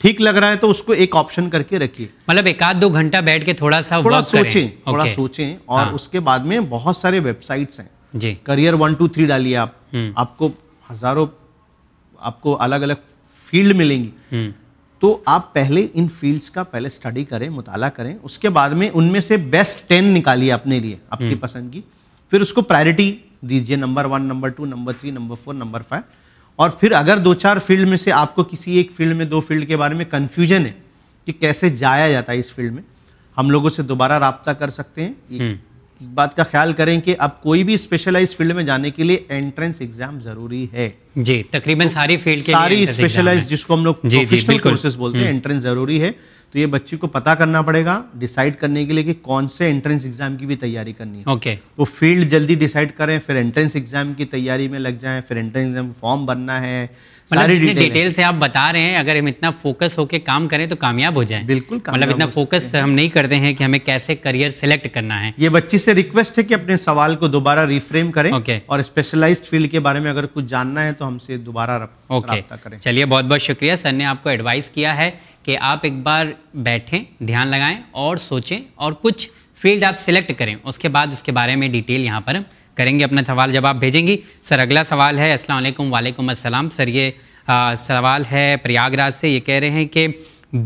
ठीक लग रहा है तो उसको एक ऑप्शन करके रखिए मतलब एक आध दो घंटा बैठ के थोड़ा सा थोड़ा सोचें थोड़ा सोचें और हाँ। उसके बाद में बहुत सारे वेबसाइट्स हैं जी करियर वन टू थ्री डालिए आप हम्म। आपको हजारों आपको अलग अलग फील्ड मिलेंगी हम्म। तो आप पहले इन फील्ड्स का पहले स्टडी करें मुताला करें उसके बाद में उनमें से बेस्ट टेन निकालिए अपने लिए अपनी हम्म। पसंद की फिर उसको प्रायोरिटी दीजिए number one number two number three number four number five और फिर अगर दो चार फील्ड में से आपको किसी एक फील्ड में दो फील्ड के बारे में कन्फ्यूजन है कि कैसे जाया जाता है इस फील्ड में हम लोगों से दोबारा रबता कर सकते हैं हम्म। बात का ख्याल करें कि अब कोई भी स्पेशलाइज फील्ड में जाने के लिए एंट्रेंस एग्जाम जरूरी है जी तकरीबन तो सारी फील्ड के सारी स्पेशलाइज जिसको हम लोग प्रोफेशनल कोर्सेज बोलते हैं एंट्रेंस हम्म। जरूरी है तो ये बच्चे को पता करना पड़ेगा डिसाइड करने के लिए कि कौन से एंट्रेंस एग्जाम की भी तैयारी करनी है ओके okay. वो फील्ड जल्दी डिसाइड करें फिर एंट्रेंस एग्जाम की तैयारी में लग जाएं फिर एंट्रेंस एग्जाम फॉर्म भरना है मतलब डिटेल से आप बता रहे हैं अगर हम इतना फोकस होके काम करें तो कामयाब हो जाए बिल्कुल मतलब इतना फोकस हम नहीं करते हैं कि हमें कैसे करियर सेलेक्ट करना है ये बच्ची से रिक्वेस्ट है कि अपने सवाल को दोबारा रिफ्रेम करें ओके और स्पेशलाइज्ड फील्ड के बारे में अगर कुछ जानना है तो हमसे दोबारा ओके चलिए बहुत बहुत शुक्रिया सर ने आपको एडवाइस किया है कि आप एक बार बैठें ध्यान लगाएं और सोचें और कुछ फील्ड आप सिलेक्ट करें उसके बाद उसके बारे में डिटेल यहाँ पर करेंगे अपना सवाल जवाब भेजेंगी सर अगला सवाल है अस्सलाम वालेकुम वालेकुम अस्सलाम सर ये आ, सवाल है प्रयागराज से ये कह रहे हैं कि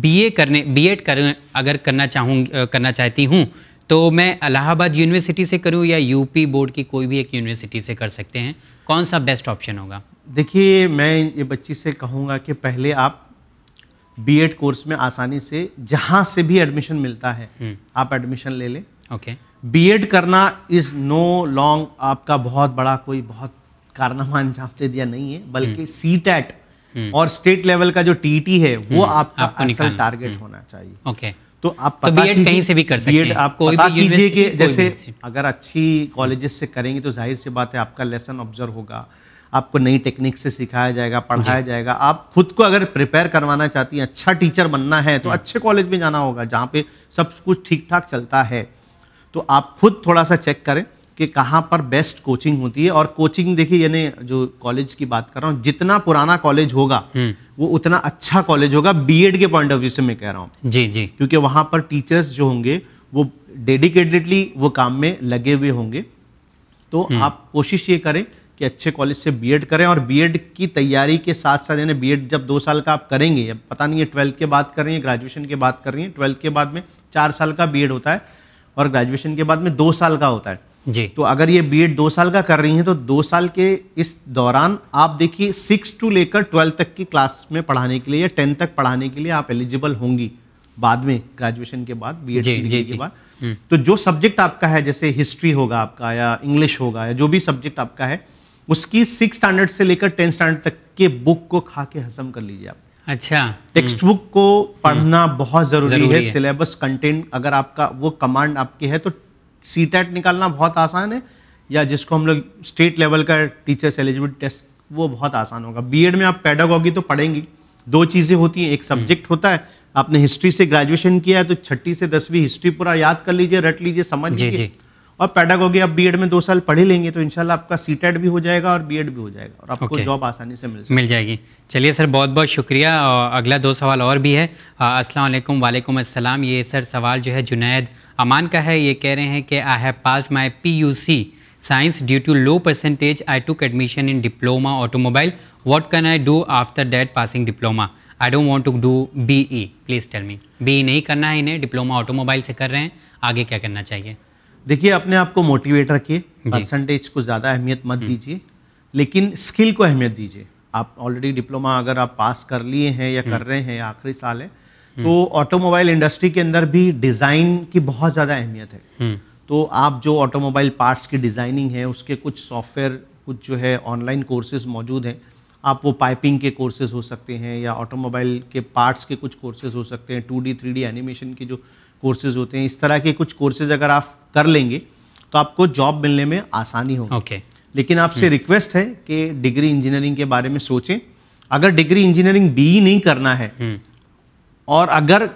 बीए करने बीएड कर अगर करना चाहूँ करना चाहती हूँ तो मैं अलाहाबाद यूनिवर्सिटी से करूँ या यूपी बोर्ड की कोई भी एक यूनिवर्सिटी से कर सकते हैं कौन सा बेस्ट ऑप्शन होगा देखिए मैं ये बच्ची से कहूँगा कि पहले आप बीएड कोर्स में आसानी से जहाँ से भी एडमिशन मिलता है हम्म। आप एडमिशन ले लें ओके okay. बीएड करना इज़ नो लॉन्ग आपका बहुत बड़ा कोई बहुत कारनामा अंजाम दे दिया नहीं है बल्कि सी हम्म। टैट हम्म। और स्टेट लेवल का जो टीटी है वो हम्म। आपका असल टारगेट होना चाहिए ओके तो आप तो बीएड कहीं से भी कर सकते हैं आप पता कीजिए कि जैसे अगर अच्छी कॉलेजेस से करेंगे तो जाहिर सी बात है आपका लेसन ऑब्जर्व होगा आपको नई टेक्निक से सिखाया जाएगा पढ़ाया जाएगा आप खुद को अगर प्रिपेयर करवाना चाहती हैं अच्छा टीचर बनना है तो अच्छे कॉलेज में जाना होगा जहाँ पे सब कुछ ठीक ठाक चलता है तो आप खुद थोड़ा सा चेक करें कि कहाँ पर बेस्ट कोचिंग होती है और कोचिंग देखिए यानी जो कॉलेज की बात कर रहा हूँ जितना पुराना कॉलेज होगा हम्म। वो उतना अच्छा कॉलेज होगा बीएड के पॉइंट ऑफ व्यू से मैं कह रहा हूँ जी जी क्योंकि वहाँ पर टीचर्स जो होंगे वो डेडिकेटेडली वो काम में लगे हुए होंगे तो हम्म। आप कोशिश ये करें कि अच्छे कॉलेज से बी करें और बीएड की तैयारी के साथ साथ यानी बी जब दो साल का आप करेंगे पता नहीं है ट्वेल्थ के बाद कर रही है ग्रेजुएशन के बाद कर रही हैं ट्वेल्थ के बाद में चार साल का बी होता है और ग्रेजुएशन के बाद में दो साल का होता है जी तो अगर ये एड दो साल का कर रही हैं तो दो साल के इस दौरान आप देखिए सिक्स टू लेकर ट्वेल्थ तक की क्लास में पढ़ाने के लिए या टेंथ तक पढ़ाने के लिए आप एलिजिबल होंगी बाद में ग्रेजुएशन के बाद बी एड के बाद हम्म। तो जो सब्जेक्ट आपका है जैसे हिस्ट्री होगा आपका या इंग्लिश होगा या जो भी सब्जेक्ट आपका है उसकी सिक्स स्टैंडर्ड से लेकर टेंथ स्टैंडर्ड तक के बुक को खा के हजम कर लीजिए आप अच्छा टेक्स्ट बुक को हम्म। पढ़ना बहुत जरूरी, जरूरी है, है। सिलेबस कंटेंट अगर आपका वो कमांड आपकी है तो सी निकालना बहुत आसान है या जिसको हम लोग स्टेट लेवल का टीचर्स एलिजिबिलिटी टेस्ट वो बहुत आसान होगा बीएड में आप पैडागॉगी तो पढ़ेंगी दो चीज़ें होती हैं एक सब्जेक्ट हम्म। होता है आपने हिस्ट्री से ग्रेजुएशन किया है तो छठी से दसवीं हिस्ट्री पूरा याद कर लीजिए रट लीजिए समझ लीजिए और पैडागोगी आप बीएड में दो साल पढ़ ही लेंगे तो इनशाला आपका सी भी हो जाएगा और बीएड भी हो जाएगा और आपको okay. जॉब आसानी से मिल मिल जाएगी चलिए सर बहुत बहुत शुक्रिया और अगला दो सवाल और भी है अस्सलाम वालेकुम वालेकुम अस्सलाम ये सर सवाल जो है जुनैद अमान का है ये कह रहे हैं कि I have pass my P U C science due to low percentage I took admission in diploma automobile what can I do after that passing diploma I don't want to do B E please tell me B नहीं करना है इन्हें diploma automobile से कर रहे हैं आगे क्या करना चाहिए देखिए अपने आप को मोटिवेट रखिए परसेंटेज को ज़्यादा अहमियत मत हम्म। दीजिए लेकिन स्किल को अहमियत दीजिए आप ऑलरेडी डिप्लोमा अगर आप पास कर लिए हैं या कर हम्म। रहे हैं या आखिरी साल है हम्म। तो ऑटोमोबाइल इंडस्ट्री के अंदर भी डिज़ाइन की बहुत ज़्यादा अहमियत है तो आप जो ऑटोमोबाइल पार्ट्स की डिज़ाइनिंग है उसके कुछ सॉफ्टवेयर कुछ जो है ऑनलाइन कोर्सेज मौजूद हैं आप वो पाइपिंग के कोर्सेज हो सकते हैं या ऑटोमोबाइल के पार्ट्स के कुछ कोर्सेज हो सकते हैं two D three D animation के जो कोर्सेज होते हैं इस तरह के कुछ कोर्सेज अगर आप कर लेंगे तो आपको जॉब मिलने में आसानी होगी okay. लेकिन आपसे रिक्वेस्ट hmm. है कि डिग्री इंजीनियरिंग के बारे में सोचें अगर डिग्री इंजीनियरिंग बी नहीं करना है hmm. और अगर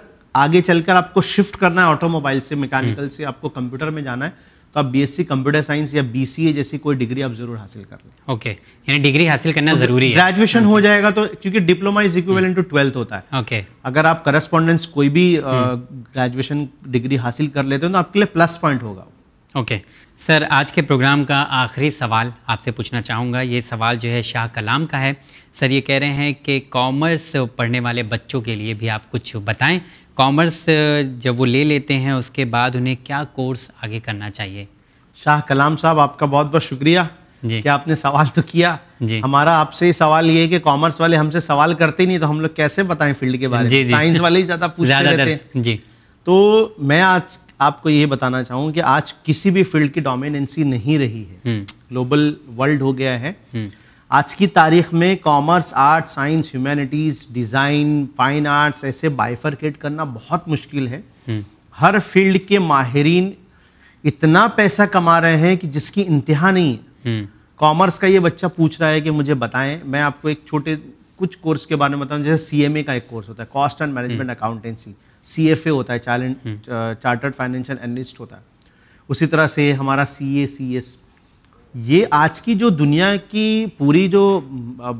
आगे चलकर आपको शिफ्ट करना है ऑटोमोबाइल से मैकेनिकल hmm. से आपको कंप्यूटर में जाना है तो आप बीएससी कंप्यूटर साइंस या बीसीए जैसी कोई डिग्री आप जरूर हासिल कर लें ओके okay. यानी डिग्री हासिल करना तो जरूरी है ग्रेजुएशन हो जाएगा तो क्योंकि diploma is equivalent to twelfth होता है ओके okay. अगर आप करस्पॉन्डेंस कोई भी ग्रेजुएशन डिग्री hmm. हासिल कर लेते हो तो आपके लिए प्लस पॉइंट होगा ओके सर आज के प्रोग्राम का आखिरी सवाल आपसे पूछना चाहूँगा ये सवाल जो है शाह कलाम का है सर ये कह रहे हैं कि कॉमर्स पढ़ने वाले बच्चों के लिए भी आप कुछ बताएं कॉमर्स जब वो ले लेते हैं उसके बाद उन्हें क्या कोर्स आगे करना चाहिए शाह कलाम साहब आपका बहुत बहुत शुक्रिया जी कि आपने सवाल तो किया जी हमारा आपसे सवाल ये है कि कॉमर्स वाले हमसे सवाल करते नहीं तो हम लोग कैसे बताएं फील्ड के बारे में साइंस वाले ही ज़्यादा पूछते रहते हैं जी तो मैं आज आपको ये बताना चाहूँ कि आज किसी भी फील्ड की डोमिनेंसी नहीं रही है हम्म। ग्लोबल वर्ल्ड हो गया है हम्म। आज की तारीख में commerce art science humanities design fine arts ऐसे बाइफरकेट करना बहुत मुश्किल है हम्म। हर फील्ड के माहरीन इतना पैसा कमा रहे हैं कि जिसकी इंतहा नहीं है हम्म। कॉमर्स का ये बच्चा पूछ रहा है कि मुझे बताएं मैं आपको एक छोटे कुछ कोर्स के बारे में बताऊं जैसे सीएमए का एक कोर्स होता है cost and management hmm. Accountancy CFA होता है चार्टर्ड फाइनेंशियल एनलिस्ट होता है उसी तरह से हमारा सी ए सी एस ये आज की जो दुनिया की पूरी जो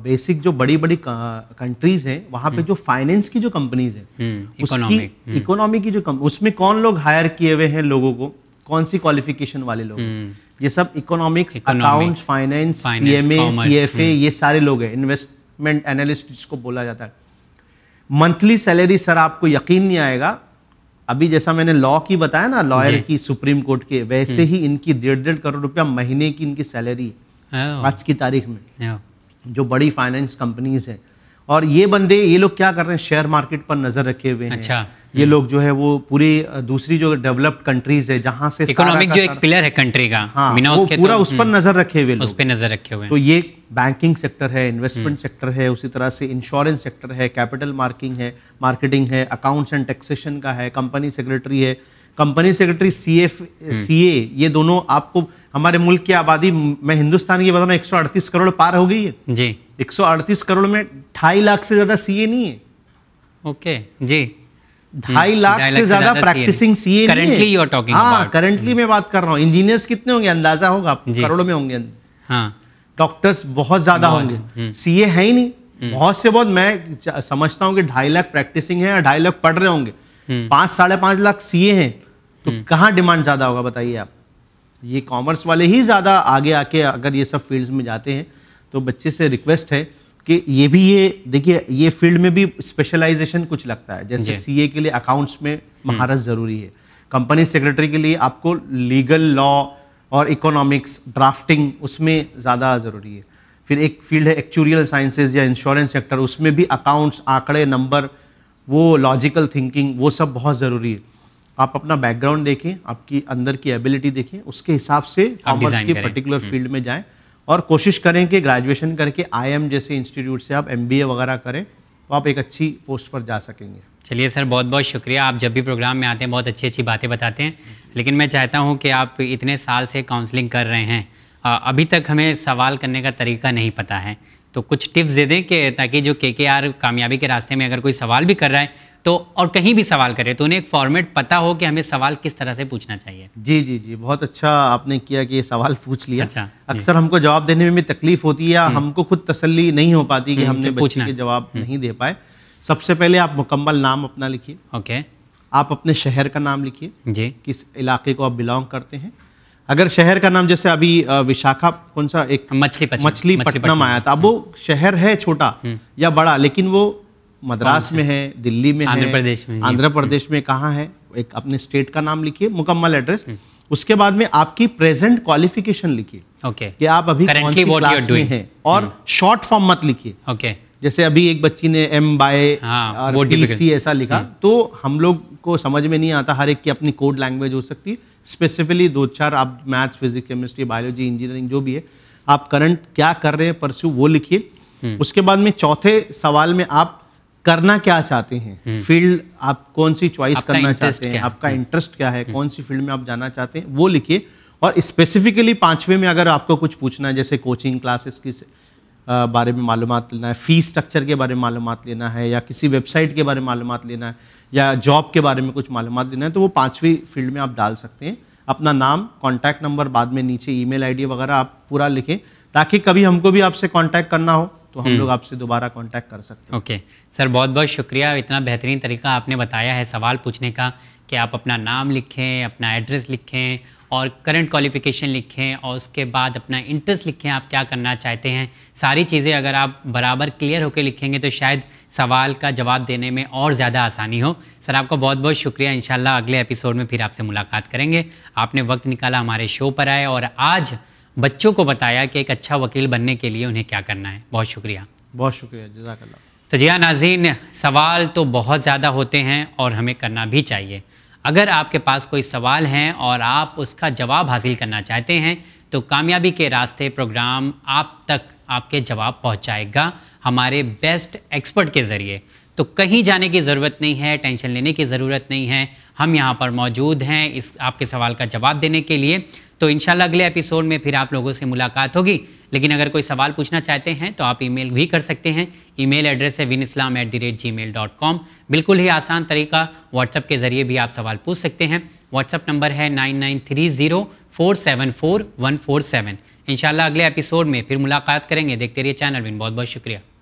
बेसिक जो बड़ी बड़ी कंट्रीज हैं वहाँ पे हम्म। जो फाइनेंस की जो कंपनीज हैं हम्म, उसकी इकोनॉमी हम्म। की जो उसमें कौन लोग हायर किए हुए हैं लोगों को कौन सी क्वालिफिकेशन वाले लोग ये सब economics accounts finance CMA CFA ये सारे लोग हैं इन्वेस्टमेंट एनालिस्ट जिसको बोला जाता है मंथली सैलरी सर आपको यकीन नहीं आएगा अभी जैसा मैंने लॉ की बताया ना लॉयर की सुप्रीम कोर्ट के वैसे हम्म। ही इनकी डेढ़ डेढ़ करोड़ रुपया महीने की इनकी सैलरी है आज की तारीख में जो बड़ी फाइनेंस कंपनीज हैं और ये बंदे ये लोग क्या कर रहे हैं शेयर मार्केट पर नजर रखे हुए हैं अच्छा ये लोग जो है वो पूरी दूसरी जो डेवलप्ड कंट्रीज है जहां से इकोनॉमिक जो एक पिलर है कंट्री का हाँ, वो तो पूरा तो, उस पर नजर रखे हुए उस पर नजर रखे हुए तो ये बैंकिंग सेक्टर है इन्वेस्टमेंट हम्म। सेक्टर है उसी तरह से इंश्योरेंस सेक्टर है कैपिटल मार्किंग है मार्केटिंग है अकाउंट्स एंड टैक्सेशन का है कंपनी सेक्रेटरी है company secretary C F C A ये दोनों आपको हमारे मुल्क की आबादी मैं हिंदुस्तान की बताऊँ एक सौ अड़तीस करोड़ पार हो गई है जी एक सौ अड़तीस करोड़ में ढाई लाख से ज़्यादा सी ए नहीं है ओके जी ढाई हम्म, लाख से ज्यादा practising C A currently you are talking हाँ करेंटली हम्म। मैं बात कर रहा हूँ इंजीनियर्स कितने होंगे अंदाजा होगा करोड़ों में होंगे डॉक्टर्स हाँ। बहुत ज्यादा होंगे सी ए हम्म। है ही नहीं बहुत से बहुत मैं समझता हूँ कि ढाई लाख प्रैक्टिसिंग है या ढाई लाख पढ़ रहे होंगे पांच साढ़े पांच लाख सी ए हैं तो हम्म। कहाँ डिमांड ज़्यादा होगा बताइए आप ये कॉमर्स वाले ही ज़्यादा आगे आके अगर ये सब फील्ड्स में जाते हैं तो बच्चे से रिक्वेस्ट है कि ये भी ये देखिए ये फील्ड में भी स्पेशलाइजेशन कुछ लगता है जैसे सीए के लिए अकाउंट्स में हम्म। महारत ज़रूरी है कंपनी सेक्रेटरी के लिए आपको लीगल लॉ और इकोनॉमिक्स ड्राफ्टिंग उसमें ज़्यादा ज़रूरी है फिर एक फील्ड है एक्चुरियल साइंसेज या इंश्योरेंस सेक्टर उसमें भी अकाउंट्स आंकड़े नंबर वो लॉजिकल थिंकिंग वो सब बहुत ज़रूरी है आप अपना बैकग्राउंड देखें आपकी अंदर की एबिलिटी देखें उसके हिसाब से कॉमर्स की पर्टिकुलर हम्म। फील्ड में जाएं और कोशिश करें कि ग्रेजुएशन करके आई जैसे इंस्टीट्यूट से आप एम वगैरह करें तो आप एक अच्छी पोस्ट पर जा सकेंगे चलिए सर बहुत बहुत शुक्रिया आप जब भी प्रोग्राम में आते हैं बहुत अच्छी अच्छी बातें बताते हैं लेकिन मैं चाहता हूँ कि आप इतने साल से काउंसलिंग कर रहे हैं अभी तक हमें सवाल करने का तरीका नहीं पता है तो कुछ टिप्स दे दें कि ताकि जो के के आर कामयाबी के रास्ते में अगर कोई सवाल भी कर रहा है तो और कहीं भी सवाल करे तो उन्हें एक फॉर्मेट पता हो कि हमें सवाल किस तरह से पूछना चाहिए जी जी जी बहुत अच्छा आपने किया कि ये सवाल पूछ लिया अच्छा, अक्सर हमको जवाब देने में भी तकलीफ होती है या हम्म। हमको खुद तसल्ली नहीं हो पाती कि हम्म, हमने तो बच्चे के जवाब हम्म। नहीं दे पाए सबसे पहले आप मुकम्मल नाम अपना लिखिए ओके आप अपने शहर का नाम लिखिए जी किस इलाके को आप बिलोंग करते हैं अगर शहर का नाम जैसे अभी विशाखा कौन सा एक मछली पटनम आया था अब वो हम्म। शहर है छोटा हम्म। या बड़ा लेकिन वो मद्रास में है दिल्ली में आंध्र प्रदेश में आंध्र हम्म। प्रदेश में कहाँ है एक अपने स्टेट का नाम लिखिए मुकम्मल एड्रेस उसके बाद में आपकी प्रेजेंट क्वालिफिकेशन लिखिए ओके कि आप अभी कौन सी क्लास में हैं और शॉर्ट फॉर्म मत लिखिए ओके जैसे अभी एक बच्ची ने एम बाय बी सी ऐसा लिखा तो हम लोग को समझ में नहीं आता हर एक की अपनी कोड लैंग्वेज हो सकती है स्पेसिफिकली दो चार आप maths physics chemistry biology engineering जो भी है आप करंट क्या कर रहे हैं परस्यू वो लिखिए हम्म। उसके बाद में चौथे सवाल में आप करना क्या चाहते हैं हम्म। फील्ड आप कौन सी चॉइस करना चाहते हैं आपका इंटरेस्ट क्या है हम्म। कौन सी फील्ड में आप जाना चाहते हैं वो लिखिए और स्पेसिफिकली पांचवे में अगर आपको कुछ पूछना है जैसे कोचिंग क्लासेस की बारे में मालूम लेना है फीस स्ट्रक्चर के बारे में मालूम लेना है या किसी वेबसाइट के बारे में मालूम लेना है या जॉब के बारे में कुछ मालूम देना है तो वो पाँचवीं फील्ड में आप डाल सकते हैं अपना नाम कॉन्टैक्ट नंबर बाद में नीचे ई मेल वगैरह आप पूरा लिखें ताकि कभी हमको भी आपसे कॉन्टैक्ट करना हो तो हम हम्म। लोग आपसे दोबारा कॉन्टैक्ट कर सकते हैं ओके सर बहुत बहुत शुक्रिया इतना बेहतरीन तरीका आपने बताया है सवाल पूछने का कि आप अपना नाम लिखें अपना एड्रेस लिखें और करंट क्वालिफिकेशन लिखें और उसके बाद अपना इंटरेस्ट लिखें आप क्या करना चाहते हैं सारी चीज़ें अगर आप बराबर क्लियर होकर लिखेंगे तो शायद सवाल का जवाब देने में और ज़्यादा आसानी हो सर आपका बहुत बहुत शुक्रिया इन अगले एपिसोड में फिर आपसे मुलाकात करेंगे आपने वक्त निकाला हमारे शो पर आए और आज बच्चों को बताया कि एक अच्छा वकील बनने के लिए उन्हें क्या करना है बहुत शुक्रिया बहुत शुक्रिया जजाक तो जिया हाँ, नाजीन सवाल तो बहुत ज़्यादा होते हैं और हमें करना भी चाहिए अगर आपके पास कोई सवाल हैं और आप उसका जवाब हासिल करना चाहते हैं तो कामयाबी के रास्ते प्रोग्राम आप तक आपके जवाब पहुंचाएगा हमारे बेस्ट एक्सपर्ट के ज़रिए तो कहीं जाने की ज़रूरत नहीं है टेंशन लेने की ज़रूरत नहीं है हम यहाँ पर मौजूद हैं इस आपके सवाल का जवाब देने के लिए तो इन अगले एपिसोड में फिर आप लोगों से मुलाकात होगी लेकिन अगर कोई सवाल पूछना चाहते हैं तो आप ईमेल भी कर सकते हैं ईमेल एड्रेस है win Islam at the rate Gmail dot com बिल्कुल ही आसान तरीका व्हाट्सअप के ज़रिए भी आप सवाल पूछ सकते हैं व्हाट्सअप नंबर है nine nine three zero four seven four one four seven इंशाल्लाह अगले एपिसोड में फिर मुलाकात करेंगे देखते रहिए चैनल विन बहुत बहुत शुक्रिया